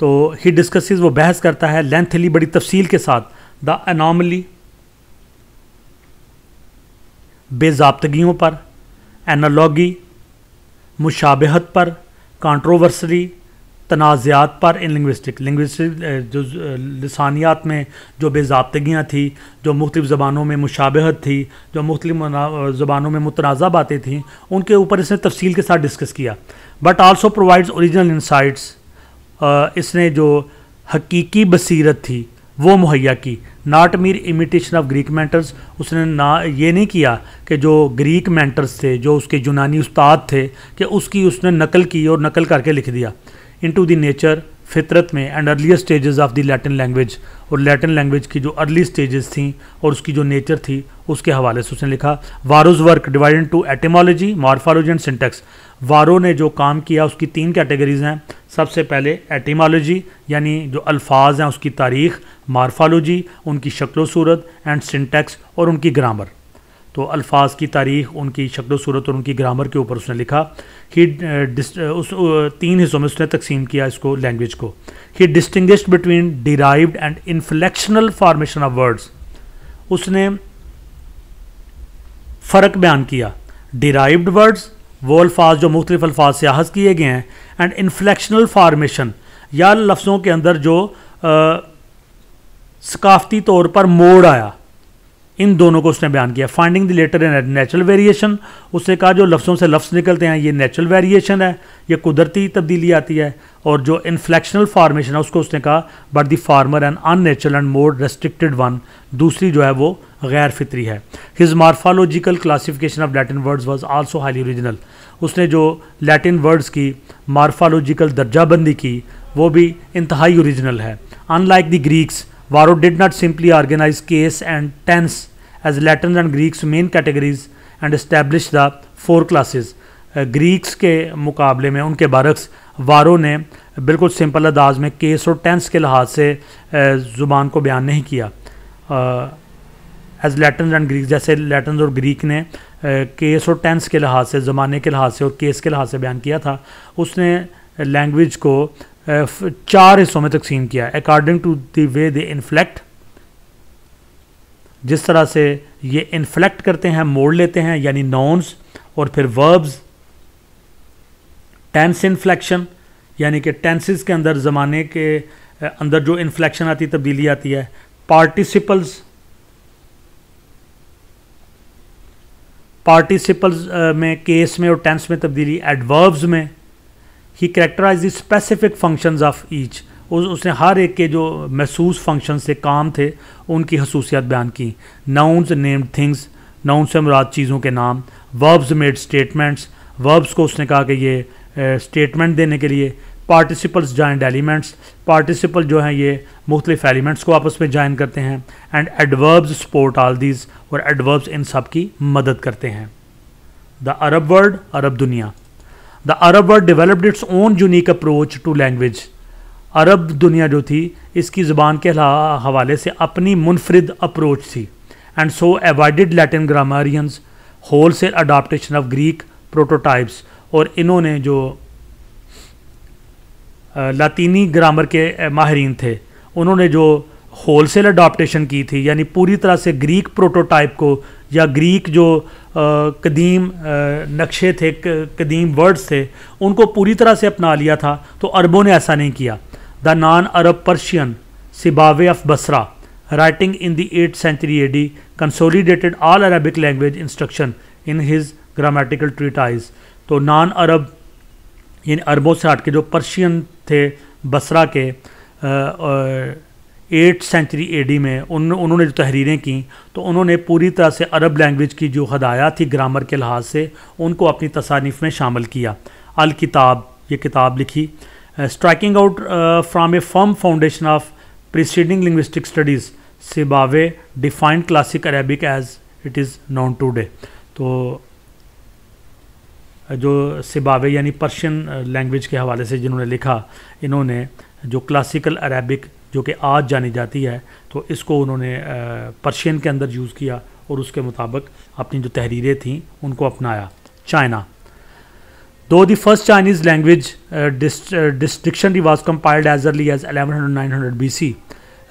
तो ही डिस्कसेस वो बहस करता है लेंथली बड़ी तफसील के साथ द अनॉमली बेजाबतगियों पर एनालॉगी मुशाबहत पर कॉन्ट्रोवर्सरी तनाज़ात पर इन लिंग्विस्टिक लिंग्विस्टिक जो लसानियात में जो बेजाबतगियाँ थी जो मुख्तु ज़बानों में मुशाबहत थी जो मुख्त ज़बानों में मुतनाज़ा बातें थीं उनके ऊपर इसने तफसील के साथ डिस्कस किया but also provides original insights इसने जो हकीकी बसीरत थी वो मुहैया की not mere imitation of Greek mentors उसने ना ये नहीं किया कि जो ग्रीक मैंटर्स थे जो उसके यूनानी उस्ताद थे कि उसकी उसने नकल की और नकल करके लिख दिया into टू नेचर फितरत में and earlier stages of the Latin language और लैटिन लैंग्वेज की जो अर्ली स्टेजेस थी और उसकी जो नेचर थी उसके हवाले से उसने लिखा Varro's work divided to etymology morphology and syntax Varro ने जो काम किया उसकी तीन कैटेगरीज हैं सबसे पहले एटीमोलॉजी यानी जो अल्फाज हैं उसकी तारीख मार्फालोजी उनकी शक्लो सूरत एंड सिंटेक्स और उनकी ग्रामर तो अल्फाज की तारीख उनकी शक्ल सूरत और उनकी ग्रामर के ऊपर उसने लिखा ही uh, uh, उस uh, तीन हिस्सों में उसने तकसीम किया इसको लैंग्वेज को ही distinguish between derived and inflectional formation of words उसने फ़र्क बयान किया डिराइव्ड वर्ड्स वो अल्फाज जो मुख्तलिफ अल्फाज से आहज किए गए हैं एंड इन्फ्लेक्शनल फार्मेशन या लफ्ज़ों के अंदर जो सकाफती तौर पर मोड़ आया इन दोनों को उसने बयान किया finding the latter in natural variation उसने कहा जो लफ्ज़ों से लफ्ज़ निकलते हैं ये नेचुरल वेरिएशन है ये कुदरती तब्दीली आती है और जो इन्फ्लेक्शनल फार्मेशन है उसको उसने कहा but the former an unnatural and more restricted one दूसरी जो है वो गैर फितरी है his morphological classification of Latin words was also highly original उसने जो लैटिन वर्ड्स की मार्फालोजिकल दर्जाबंदी की वो भी इंतहाई ओरिजिनल है unlike the Greeks Varro did not simply organize case and tense as Latins and Greeks main categories and establish the four classes. Greeks uh, के मुकाबले में उनके बरक्स वारो ने बिल्कुल सिंपल अंदाज में केस और टेंस के लिहाज से uh, ज़ुबान को बयान नहीं किया एज लैटन एंड ग्रीक जैसे लैटन और ग्रीक ने केस uh, और टेंस के लिहाज से ज़माने के लिहाज से और केस के लिहाज से बयान किया था उसने लैंग्वेज को चार हिस्सों में तकसीम किया है according to the way they inflect जिस तरह से ये इन्फ्लेक्ट करते हैं मोड़ लेते हैं यानी नॉन्स और फिर वर्ब्स टेंस इन्फ्लेक्शन यानी कि टेंसेस के अंदर ज़माने के अंदर जो इन्फ्लेक्शन आती तब्दीली आती है पार्टिसिपल्स पार्टिसिपल्स में केस में और टेंस में तब्दीली एडवर्ब्स में ही characterize the specific functions of each उस उसने हर एक के जो महसूस फंक्शन से काम थे उनकी खसूसियात बयान की नाउन्स नेम्ड थिंग्स नाउन से मुराद चीज़ों के नाम वर्ब्स मेड स्टेटमेंट्स वर्ब्स को उसने कहा कि ये स्टेटमेंट देने के लिए पार्टिसिपल्स जॉइंट एलिमेंट्स पार्टिसिपल जो हैं ये मुख्तलिफ एलिमेंट्स को आपस में जॉइन करते हैं and adverbs support all these और एडवर्ब्स इन सब की मदद करते हैं द अरब वर्ल्ड अरब दुनिया the Arab world developed its own unique approach to language Arab दुनिया जो थी इसकी ज़बान के हवाले से अपनी मुनफरद अप्रोच थी and so avoided Latin grammarians wholesale adaptation of Greek prototypes और इन्होंने जो लातीनी ग्रामर के माहरीन थे उन्होंने जो होल सेल अडाप्टशन की थी यानी पूरी तरह से ग्रीक प्रोटोटाइप को या ग्रीक जो कदीम नक्शे थे कदीम वर्ड्स थे उनको पूरी तरह से अपना लिया था तो अरबों ने ऐसा नहीं किया the non Arab Persian Sibawayh of Basra writing in the eighth century A D consolidated all Arabic language instruction in his grammatical treatise तो नान अरब इन अरबों से हट के जो पर्शियन थे बसरा के आ, आ, एट सेंचुरी एडी में उन उन्होंने जो तहरीरें की तो उन्होंने पूरी तरह से अरब लैंग्वेज की जो हदायत थी ग्रामर के लिहाज से उनको अपनी तसानीफ में शामिल किया अल किताब ये किताब लिखी striking out from a firm foundation of preceding linguistic studies Sibawayh defined classic Arabic as it is known today तो uh, जो सिबावे यानी पर्शियन लैंग्वेज uh, के हवाले से जिन्होंने लिखा इन्होंने जो क्लासिकल अरेबिक जो कि आज जानी जाती है तो इसको उन्होंने पर्शियन के अंदर यूज़ किया और उसके मुताबिक अपनी जो तहरीरें थीं उनको अपनाया China though the first Chinese language dictionary was compiled as early as eleven hundred nine hundred B C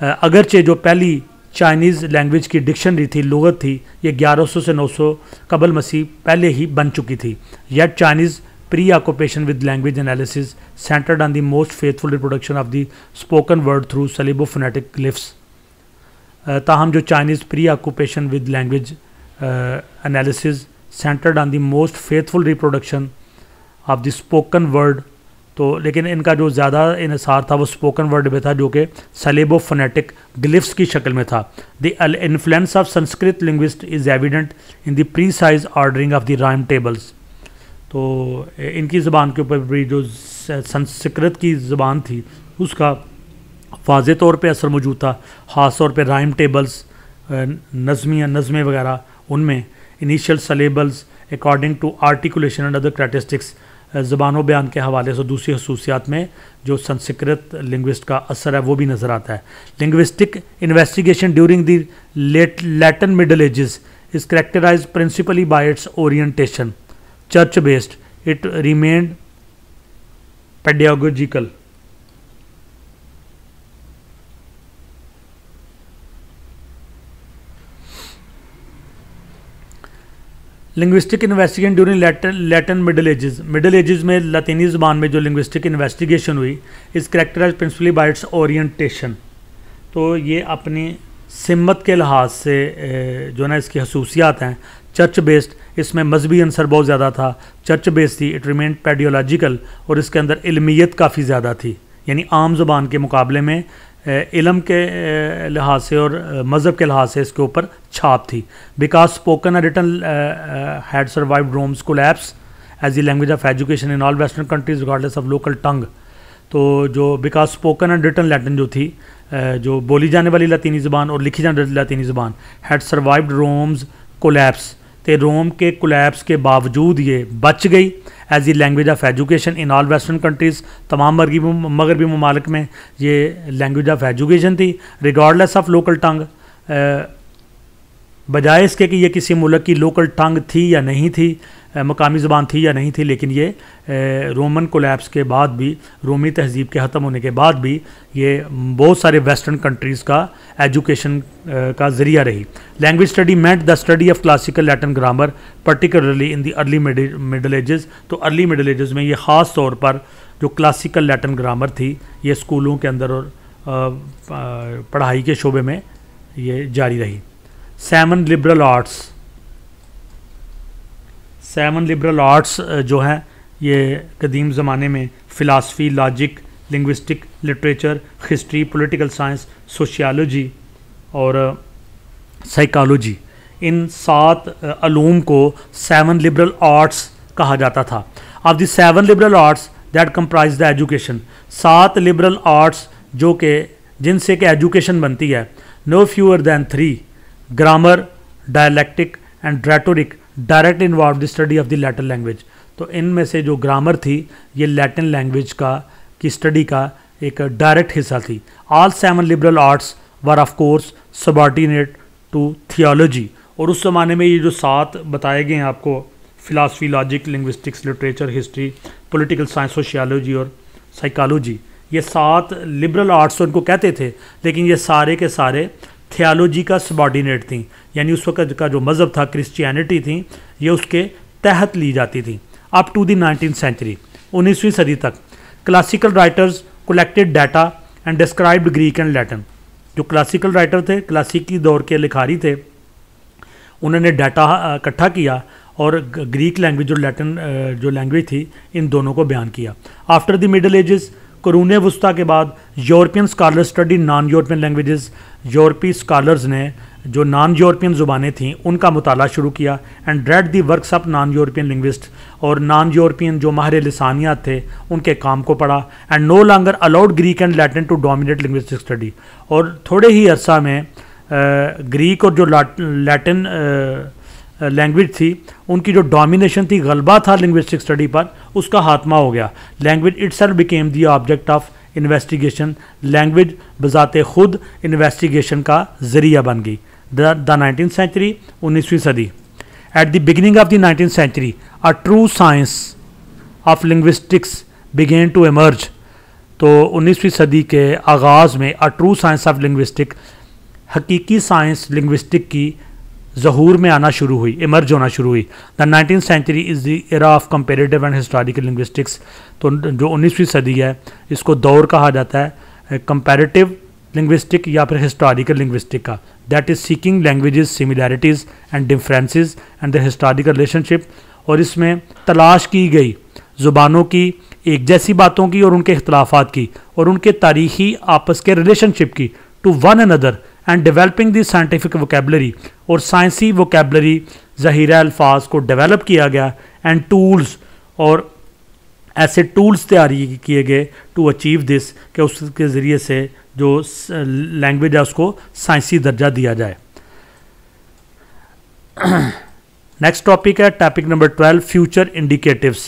अगरचे जो पहली चाइनीज़ लैंग्वेज की डिक्शनरी थी लुगत थी ये 1100 से 900 कबल मसीह पहले ही बन चुकी थी यह Chinese preoccupation with language analysis centered on the most faithful reproduction of the spoken word through syllabophonetic glyphs. ताहम जो Chinese preoccupation with language analysis centered on the most faithful reproduction of the spoken word तो लेकिन इनका जो ज़्यादा इसार था वो स्पोकन वर्ड में था जो कि सलेबो फनेटिक ग्लिफ्स की शक्ल में था the influence of Sanskrit linguist is evident in the precise ordering of the rhyme tables तो इनकी ज़बान के ऊपर भी जो संस्कृत की ज़बान थी उसका वाज तौर पे असर मौजूद था ख़ास तौर पे राइम टेबल्स नज़मियाँ नज़में वगैरह उनमें initial syllables according to articulation and other ज़बान ज़बानों बयान के हवाले से दूसरी खसूसियात में जो संस्कृत लिंग्विस्ट का असर है वो भी नज़र आता है linguistic investigation during the late Latin middle ages is characterize principally by its orientation church based it remained pedagogical linguistic investigation during Latin middle ages middle ages में लतीनी ज़बान में जो लिंग्विस्टिक इन्वेस्टिगेशन हुई इस characterize principally by its orientation तो ये अपनी सिमत के लिहाज से जो ना इसकी खसूसियात हैं चर्च बेस्ड इसमें मजहबी अंसर बहुत ज़्यादा था चर्च बेस थी इट रिमेन पेडियोलॉजिकल और इसके अंदर इलमियत काफ़ी ज़्यादा थी यानी आम ज़बान के मुकाबले में इलम के लिहाज से और मज़हब के लिहाज से इसके ऊपर छाप थी because spoken and written had survive Rome's collapse as a language of education in all western countries regardless of local tongue तो जो because spoken and written Latin जो थी जो बोली जाने वाली लतीनी ज़बान और लिखी जाने वाली लतीनी ज़बान हैड सर्वाइव्ड रोम्स कोलैप्स तो रोम के कोलैप्स के बावजूद ये बच गई as a language of education in all western countries तमाम मरगी मगरबी ममालक में ये लैंग्वेज ऑफ एजुकेशन थी रिगार्डलेस ऑफ लोकल टंग बजाय इसके कि ये किसी मुल्क की लोकल टंग थी या नहीं थी मकामी ज़बान थी या नहीं थी लेकिन ये रोमन कोलैप्स के बाद भी रोमी तहजीब के ख़त्म होने के बाद भी ये बहुत सारे वेस्टर्न कंट्रीज़ का एजुकेशन का ज़रिया रही language study meant the study of classical Latin grammar particularly in the early middle ages तो अर्ली मिडल एजेस में ये ख़ास तौर पर जो क्लासिकल लैटिन ग्रामर थी ये स्कूलों के अंदर और पढ़ाई के शोबे में ये जारी रही seven liberal arts seven liberal arts जो हैं ये कदीम ज़माने में philosophy logic linguistic literature history political science sociology और साइकालोजी uh, इन सात अलूम uh, को सेवन लिबरल आर्ट्स कहा जाता था of the seven liberal arts that comprise the education सात लिबरल आर्ट्स जो कि जिनसे कि एजुकेशन बनती है no fewer than three grammar dialectic and rhetoric direct involve the study of the Latin language तो इनमें से जो ग्रामर थी ये लैटिन लैंग्वेज का की स्टडी का एक डायरेक्ट हिस्सा थी all seven liberal arts were of course subordinate to theology और उस ज़माने में ये जो सात बताए गए हैं आपको philosophy logic linguistics literature history political science sociology और साइकोलॉजी ये सात लिबरल आर्ट्स उनको कहते थे लेकिन ये सारे के सारे थियालोजी का सबॉर्डिनेट थी यानी उस वक्त का जो मज़हब था क्रिश्चियनिटी थी ये उसके तहत ली जाती थी up to the nineteen century उन्नीसवीं सदी तक classical writers collected data and described Greek and Latin जो क्लासिकल राइटर थे क्लासिकी दौर के लिखारी थे उन्होंने डाटा इकट्ठा किया और ग्रीक लैंग्वेज और लैटिन जो लैंग्वेज थी इन दोनों को बयान किया आफ्टर द मिडल एजेस करून वस्ता के बाद European scholar study non European languages यूरोपी स्कॉलर्स ने जो नॉन यूरोपियन ज़ुबानें थीं उनका मुताला शुरू किया and read the works of non European linguist और नॉन यूरोपियन जो माहिर लसानियात थे उनके काम को पढ़ा and no longer allowed Greek and Latin to dominate linguistic study और थोड़े ही अरसा में ग्रीक और जो लैटिन लैंग्वेज थी उनकी जो डोमिनेशन थी गलबा था लिंग्विस्टिक स्टडी पर उसका हात्मा हो गया language itself became the object of investigation language बजाते खुद इन्वेस्टिगेशन का जरिया बन गई द नाइनटीन सेंचुरी उन्नीसवीं सदी at the beginning of the nineteen century a true science of linguistics began to emerge तो उन्नीसवीं सदी के आगाज़ में a true science of linguistic हकीकी साइंस लिंग्विस्टिक की जहूर में आना शुरू हुई इमर्ज होना शुरू हुई the nineteen century is the era of comparative and historical linguistics तो जो उन्नीसवीं सदी है इसको दौर कहा जाता है कंपेरेटिव लिंग्विस्टिक या फिर हिस्टोरिकल लिंग्विस्टिक का that is seeking language similarities and differences and the historical relationship और इसमें तलाश की गई ज़ुबानों की एक जैसी बातों की और उनके अख्तलाफात की और उनके तारीखी आपस के रिलेशनशिप की to one another and developing the scientific vocabulary और साइंसी वोकेबलरी जहीरा अल्फाज को डेवलप किया गया एंड टूल्स और ऐसे टूल्स तैयार किए गए टू अचीव दिस के उसके ज़रिए से जो लैंग्वेज है उसको साइंसी दर्जा दिया जाए नेक्स्ट टॉपिक है topic number twelve future indicatives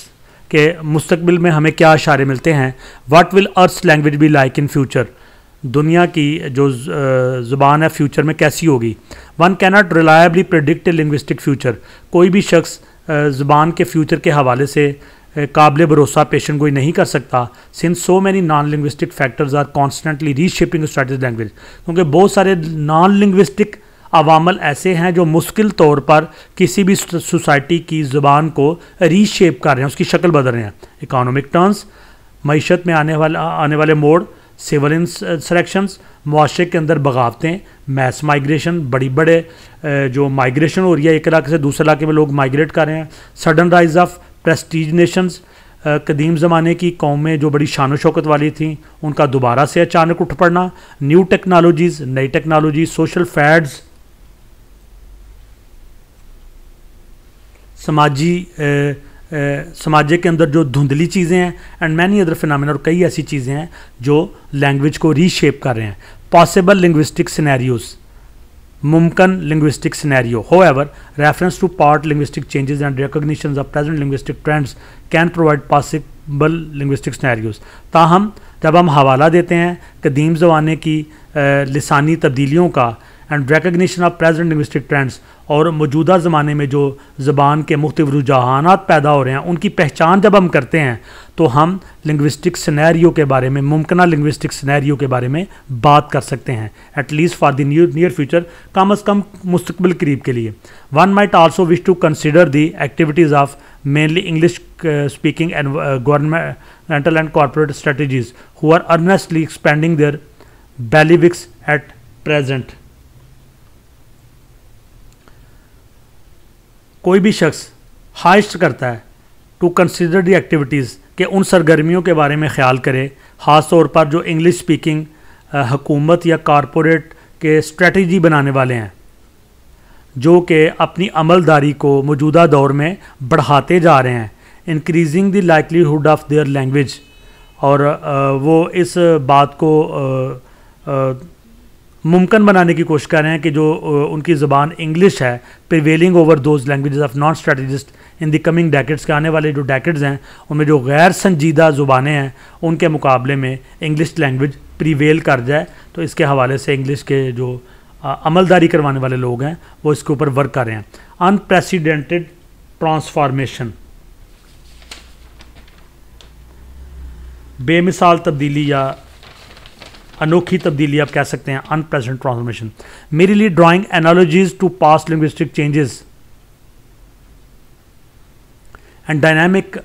के मुस्तबिल में हमें क्या इशारे मिलते हैं what will earth language be like in future दुनिया की जो ज़ुबान है फ्यूचर में कैसी होगी one cannot reliably predict linguistic future कोई भी शख्स ज़ुबान के फ्यूचर के हवाले से काबिल भरोसा पेशन गोई नहीं कर सकता since so many non linguistic factors are constantly reshaping language क्योंकि बहुत सारे नॉन लिंग्विस्टिक अवामल ऐसे हैं जो मुश्किल तौर पर किसी भी सोसाइटी की ज़ुबान को रीशेप कर रहे हैं उसकी शक्ल बदल रहे हैं इकानमिक टर्म्स मीशत में आने वाले आने वाले मोड़ सिविल इंसरेक्शंस मुआरे के अंदर बगावतें मैस माइग्रेशन बड़ी बड़े जो माइग्रेशन हो रही है एक इलाके से दूसरे इलाके में लोग माइग्रेट कर रहे हैं sudden rise of prestige nations कदीम ज़माने की कौमें जो बड़ी शान शौकत वाली थी उनका दोबारा से अचानक उठ पड़ना न्यू टेक्नोलॉजीज़ नई टेक्नोलॉजी सोशल फैड्स समाजी समाज के अंदर जो धुंधली चीज़ें हैं एंड मैनी अदर फिनमिन और कई ऐसी चीज़ें हैं जो लैंग्वेज को रीशेप कर रहे हैं पॉसिबल लिंग्विस्टिक सिनेरियोस मुमकन linguistic scenario however reference to past linguistic changes and recognition of present linguistic trends can provide possible linguistic scenarios ताहम जब हम हवाला देते हैं कदीम जमाने की लसानी तब्दीलियों का and recognition of present linguistic trends और मौजूदा ज़माने में जो ज़बान के मुख्तु रुझाना पैदा हो रहे हैं उनकी पहचान जब हम करते हैं तो हम लिंग्विस्टिक सिनेरियो के बारे में मुमकिन लिंग्विस्टिक सिनेरियो के बारे में बात कर सकते हैं at least for the new near future कम अज़ कम मुस्तबिल करीब के लिए one might also wish to consider the activities of mainly English speaking and governmental and corporate strategies who are earnestly expanding their bailiwicks at present कोई भी शख्स हाइस्ट करता है टू कंसिडर दी एक्टिविटीज़ के उन सरगर्मियों के बारे में ख्याल करे ख़ास तौर पर जो इंग्लिश स्पीकिंग हकूमत या कॉरपोरेट के स्ट्रेटजी बनाने वाले हैं जो कि अपनी अमलदारी को मौजूदा दौर में बढ़ाते जा रहे हैं increasing the likelihood of their language और वो इस बात को मुमकिन बनाने की कोशिश कर रहे हैं कि जो उनकी ज़बान इंग्लिश है prevailing over those language of non strategist in the coming decades के आने वाले जो डैकेट्स हैं उनमें जो गैर संजीदा ज़ुबानें हैं उनके मुकाबले में इंग्लिश लैंग्वेज प्रिवेल कर जाए तो इसके हवाले से इंग्लिश के जो अमलदारी करवाने वाले लोग हैं वो इसके ऊपर वर्क कर रहे हैं अनप्रेसिडेंटेड ट्रांसफॉर्मेशन बेमिसाल तब्दीली या अनोखी तब्दीली आप कह सकते हैं अनप्रेजेंट ट्रांसफॉर्मेशन मेरे लिए drawing analogies to past linguistic changes and dynamic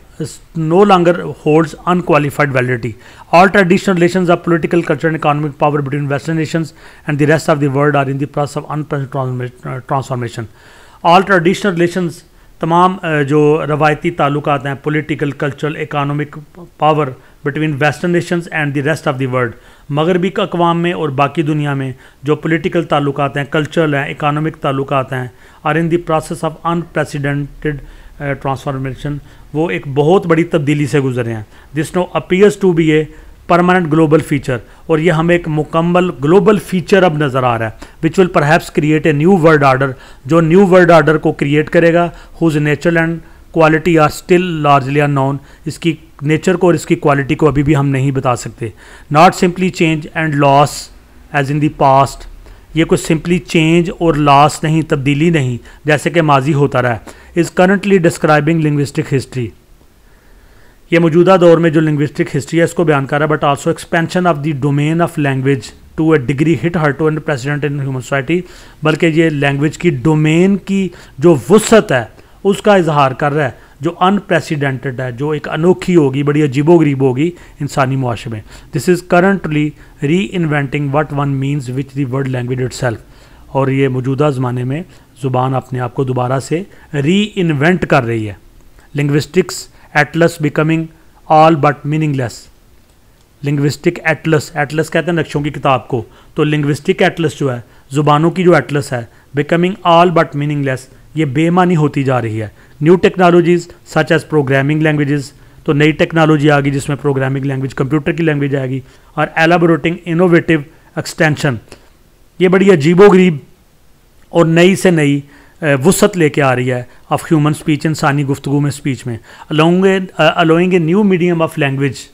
no longer hold unqualified validity all traditional relation of political culture and economic power between western nation and the rest of the world are in the process of unprecedented transformation all traditional relation तमाम जो रवायती ताल्लुक हैं political cultural economic power between western nations and the rest of the world मगरबी अकवाम में और बाकी दुनिया में जो पोलिटिकल ताल्लुक हैं कल्चरल हैं इकानमिक ताल्लुक हैं are in the process of unprecedented transformation वो एक बहुत बड़ी तब्दीली से गुजरे हैं this now appears to be a permanent global feature और यह हमें एक मुकम्मल ग्लोबल फीचर अब नज़र आ रहा है which will perhaps create a new world order जो न्यू वर्ल्ड आर्डर को क्रिएट करेगा whose nature and quality are still largely known इसकी नेचर को और इसकी क्वालिटी को अभी भी हम नहीं बता सकते not simply change and loss as in past ये कुछ सिंपली चेंज और लॉस नहीं तब्दीली नहीं जैसे कि माजी होता रहा है is currently describing linguistic history ये मौजूदा दौर में जो लिंग्विस्टिक हिस्ट्री है इसको बयान कर रहा है but also expansion of the domain of language to a degree hitherto unprecedented in human society बल्कि ये लैंग्वेज की डोमेन की जो वसत है उसका इजहार कर रहा है जो अनप्रेसिडेंटेड है जो एक अनोखी होगी बड़ी अजीबो गरीब होगी इंसानी मुआशे में this is currently reinventing what one means which the world language it और ये मौजूदा ज़माने में ज़ुबान अपने आप को दोबारा से री इन्वेंट कर रही है linguistics atlas becoming all but meaningless linguistic atlas atlas कहते हैं नक्शों की किताब को तो लिंग्विस्टिक एटलस जो है ज़ुबानों की जो एटलस है बिकमिंग ऑल बट मीनिंगलेस ये बेमानी होती जा रही है new technologies such as programming languages तो नई टेक्नोलॉजी आ गई जिसमें प्रोग्रामिंग लैंग्वेज कंप्यूटर की लैंग्वेज आएगी और एलाबोरेटिंग इनोवेटिव एक्सटेंशन ये बड़ी अजीबो गरीब और नई से नई वसत लेके आ रही है ऑफ ह्यूमन स्पीच इंसानी गुफ्तु में स्पीच में along allowing a new medium of language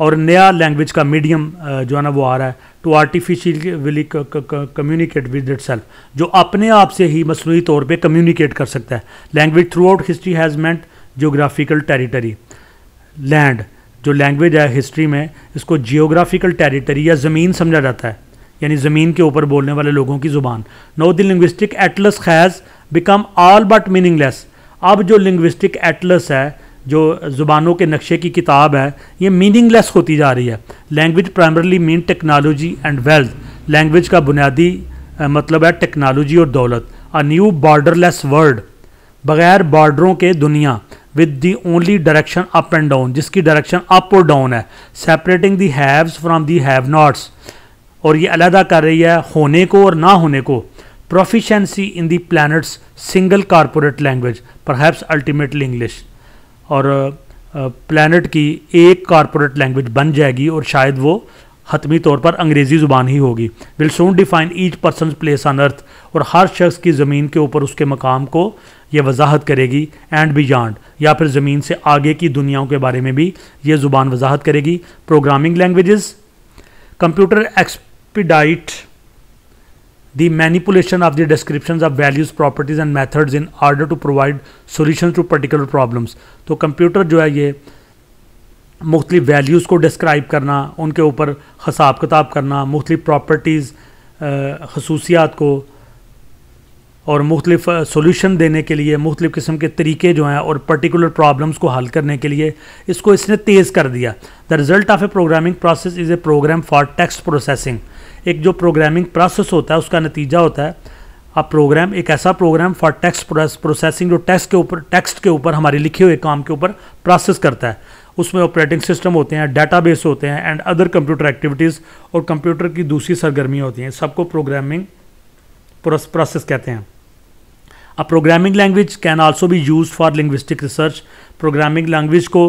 और नया लैंग्वेज का मीडियम जो है ना वो आ रहा है to artificially communicate with itself जो अपने आप से ही मसनू तौर पर कम्युनिकेट कर सकता है language throughout history has meant geographical territory land जो लैंग्वेज है हिस्ट्री में इसको जियोग्राफिकल टेरिटरी या ज़मीन समझा जाता है यानी ज़मीन के ऊपर बोलने वाले लोगों की ज़ुबान now the linguistic atlas has become all but meaningless अब जो लिंग्विस्टिक एटलस है जो ज़ुबानों के नक्शे की किताब है ये मीनिंगस होती जा रही है language primarily mean technology and wealth language का बुनियादी मतलब है टेक्नोलॉजी और दौलत अ न्यू बॉर्डरलेस वर्ल्ड बगैर बॉर्डरों के दुनिया with the only direction up and down जिसकी डायरेक्शन अप और डाउन है separating the haves from the have nots और ये अलहदा कर रही है होने को और ना होने को proficiency in the planet's single corporate language perhaps ultimately English और प्लानट uh, uh, की एक कारपोरेट लैंग्वेज बन जाएगी और शायद वो हतमी तौर पर अंग्रेज़ी ज़ुबान ही होगी will soon define each person place on earth और हर शख्स की ज़मीन के ऊपर उसके मकाम को यह वजाहत करेगी एंड बियॉन्ड या फिर ज़मीन से आगे की दुनियाओं के बारे में भी ये ज़ुबान वजाहत करेगी programming languages computer ex expedite the manipulation of the descriptions of values properties and methods in order to provide solutions to particular problems तो कंप्यूटर जो है ये मुख्तलिफ वैल्यूज़ को डिस्क्राइब करना उनके ऊपर हिसाब किताब करना मुख्तलिफ प्रॉपर्टीज़ खसूसियात को और मुख्तलिफ सोल्यूशन देने के लिए मुख्तलिफ किस्म के तरीके जो हैं और पर्टिकुलर प्रॉब्लम्स को हल करने के लिए इसको इसने तेज़ कर दिया the result of a programming process is a program for text processing एक जो प्रोग्रामिंग प्रोसेस होता है उसका नतीजा होता है अब प्रोग्राम एक ऐसा प्रोग्राम फॉर टेक्स्ट प्रोसेसिंग जो टेक्स्ट के ऊपर टेक्स्ट के ऊपर हमारे लिखे हुए काम के ऊपर प्रोसेस करता है उसमें ऑपरेटिंग सिस्टम होते हैं बेस होते हैं एंड अदर कंप्यूटर एक्टिविटीज़ और कंप्यूटर की दूसरी सरगर्मियाँ होती हैं सबको प्रोग्रामिंग प्रोसेस कहते हैं अब programming language can also be use for linguistic research programming language को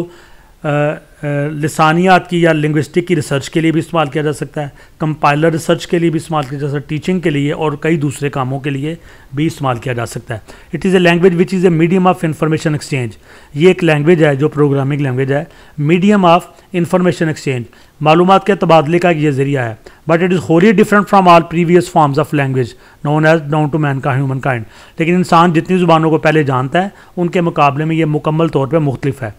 uh, लसानियात की या लिंग्विस्टिक की रिसर्च के लिए भी इस्तेमाल किया जा सकता है कंपाइलर रिसर्च के लिए भी इस्तेमाल किया जा सकता है टीचिंग के लिए और कई दूसरे कामों के लिए भी इस्तेमाल किया जा सकता है it is a language which is a medium of information exchange ये एक लैंग्वेज है जो प्रोग्रामिंग लैंग्वेज है मीडियम ऑफ इंफॉर्मेशन एक्सचेंज मालूम के तबादले का ये जरिया है but it is wholly different from all previous forms of language known as known to man का ह्यूमन काइंड लेकिन इंसान जितनी ज़ुबानों को पहले जानता है उनके मुकाबले में ये मुकम्मल तौर पर मुख्तफ है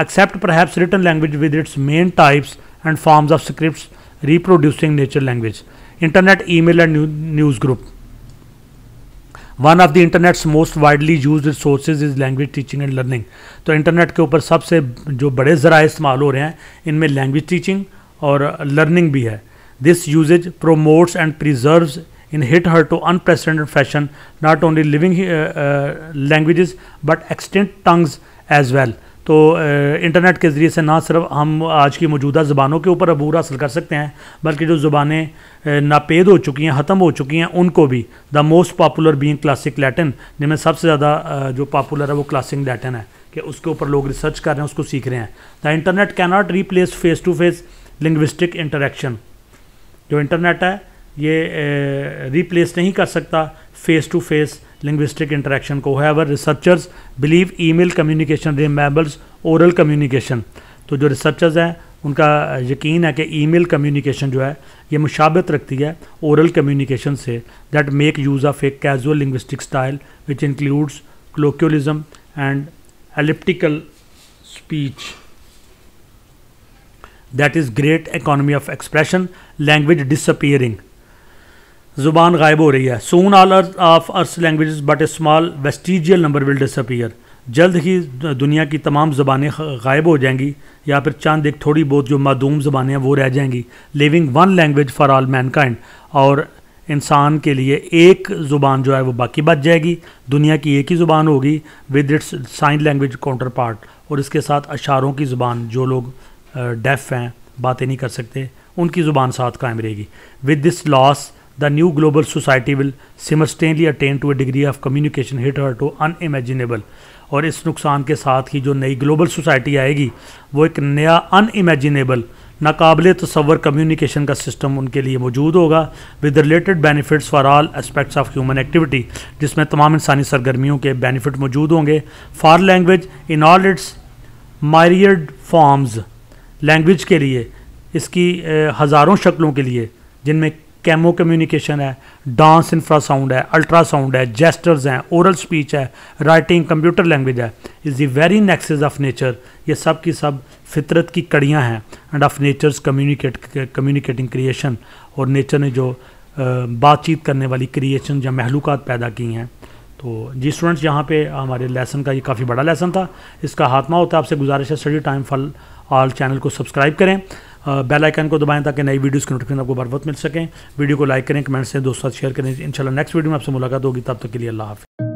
except perhaps written language with its main types and forms of scripts reproducing nature language. Internet, email, and new, news group. One of the internet's most widely use resources is language teaching and learning तो इंटरनेट के ऊपर सबसे जो बड़े ज़रा इस्तेमाल हो रहे हैं इनमें लैंग्वेज टीचिंग और लर्निंग भी है this usage promotes and preserves in hitherto unprecedented fashion not only living languages but extinct tongues as well तो इंटरनेट के ज़रिए से ना सिर्फ हम आज की मौजूदा ज़बानों के ऊपर अबूर हासिल कर सकते हैं बल्कि जो ज़ुबानें नापेद हो चुकी हैं ख़त्म हो चुकी हैं उनको भी the most popular being classic Latin जिनमें सबसे ज़्यादा जो पॉपुलर है वो क्लासिक लैटिन है कि उसके ऊपर लोग रिसर्च कर रहे हैं उसको सीख रहे हैं the internet can not replace face to face linguistic interaction जो इंटरनेट है ये रिप्लेस नहीं कर सकता face to face linguistic interaction को है our researchers believe E mail communication resembles oral communication तो जो रिसर्चर्स हैं उनका यकीन है कि ई मेल कम्युनिकेशन जो है ये मुशाबत रखती है ओरल कम्युनिकेशन से that make use of a casual linguistic style which includes colloquialism and elliptical speech that is great economy of expression language disappearing ज़ुबान गायब हो रही है soon all earth of earth language but a small vestigial number will disappear जल्द ही दुनिया की तमाम ज़बानें गायब हो जाएंगी या फिर चांद एक थोड़ी बहुत जो मदूम ज़बानें हैं वो रह जाएंगी leaving one language for all mankind और इंसान के लिए एक ज़ुबान जो है वो बाकी बच जाएगी दुनिया की एक ही ज़ुबान होगी with its sign language counterpart और इसके साथ अशारों की ज़ुबान जो लोग डेफ हैं बातें नहीं कर सकते उनकी ज़ुबान साथ कायम रहेगी with this loss new global society will simultaneously attain to a degree of of hit hit to unimaginable और इस नुकसान के साथ ही जो नई ग्लोबल सोसाइटी आएगी वो एक नया अनइमेजिनेबल नाकबिल तस्वर कम्युनिकेशन का सिस्टम उनके लिए मौजूद होगा with related benefits for all aspects of human activity जिसमें तमाम इंसानी सरगर्मियों के बेनिफिट मौजूद होंगे for language in all its myriad forms language के लिए इसकी हज़ारों शक्लों के लिए जिनमें कैमो कम्युनिकेशन है डांस इंफ्रासाउंड है अल्ट्रासाउंड है जेस्टर्स हैं ओरल स्पीच है राइटिंग कंप्यूटर लैंग्वेज है is the very nexus of nature ये सब की सब फितरत की कड़ियाँ हैं and of natures communicate communicating creation और नेचर ने जो बातचीत करने वाली क्रिएशन या महलूक पैदा की हैं तो जी स्टूडेंट्स यहाँ पे हमारे लेसन का ये काफ़ी बड़ा लेसन था इसका हाथमा होता है आपसे गुजारिश है study time for all channel को सब्सक्राइब करें बेल आइकन को दबाएं ताकि नई वीडियोस की नोटिफिकेशन आपको बर मिल सकें वीडियो को लाइक करें कमेंट्स से दोस्तों शेयर करें इंशाल्लाह नेक्स्ट वीडियो में आपसे मुलाकात होगी तब तक के लिए अल्लाह हाफ़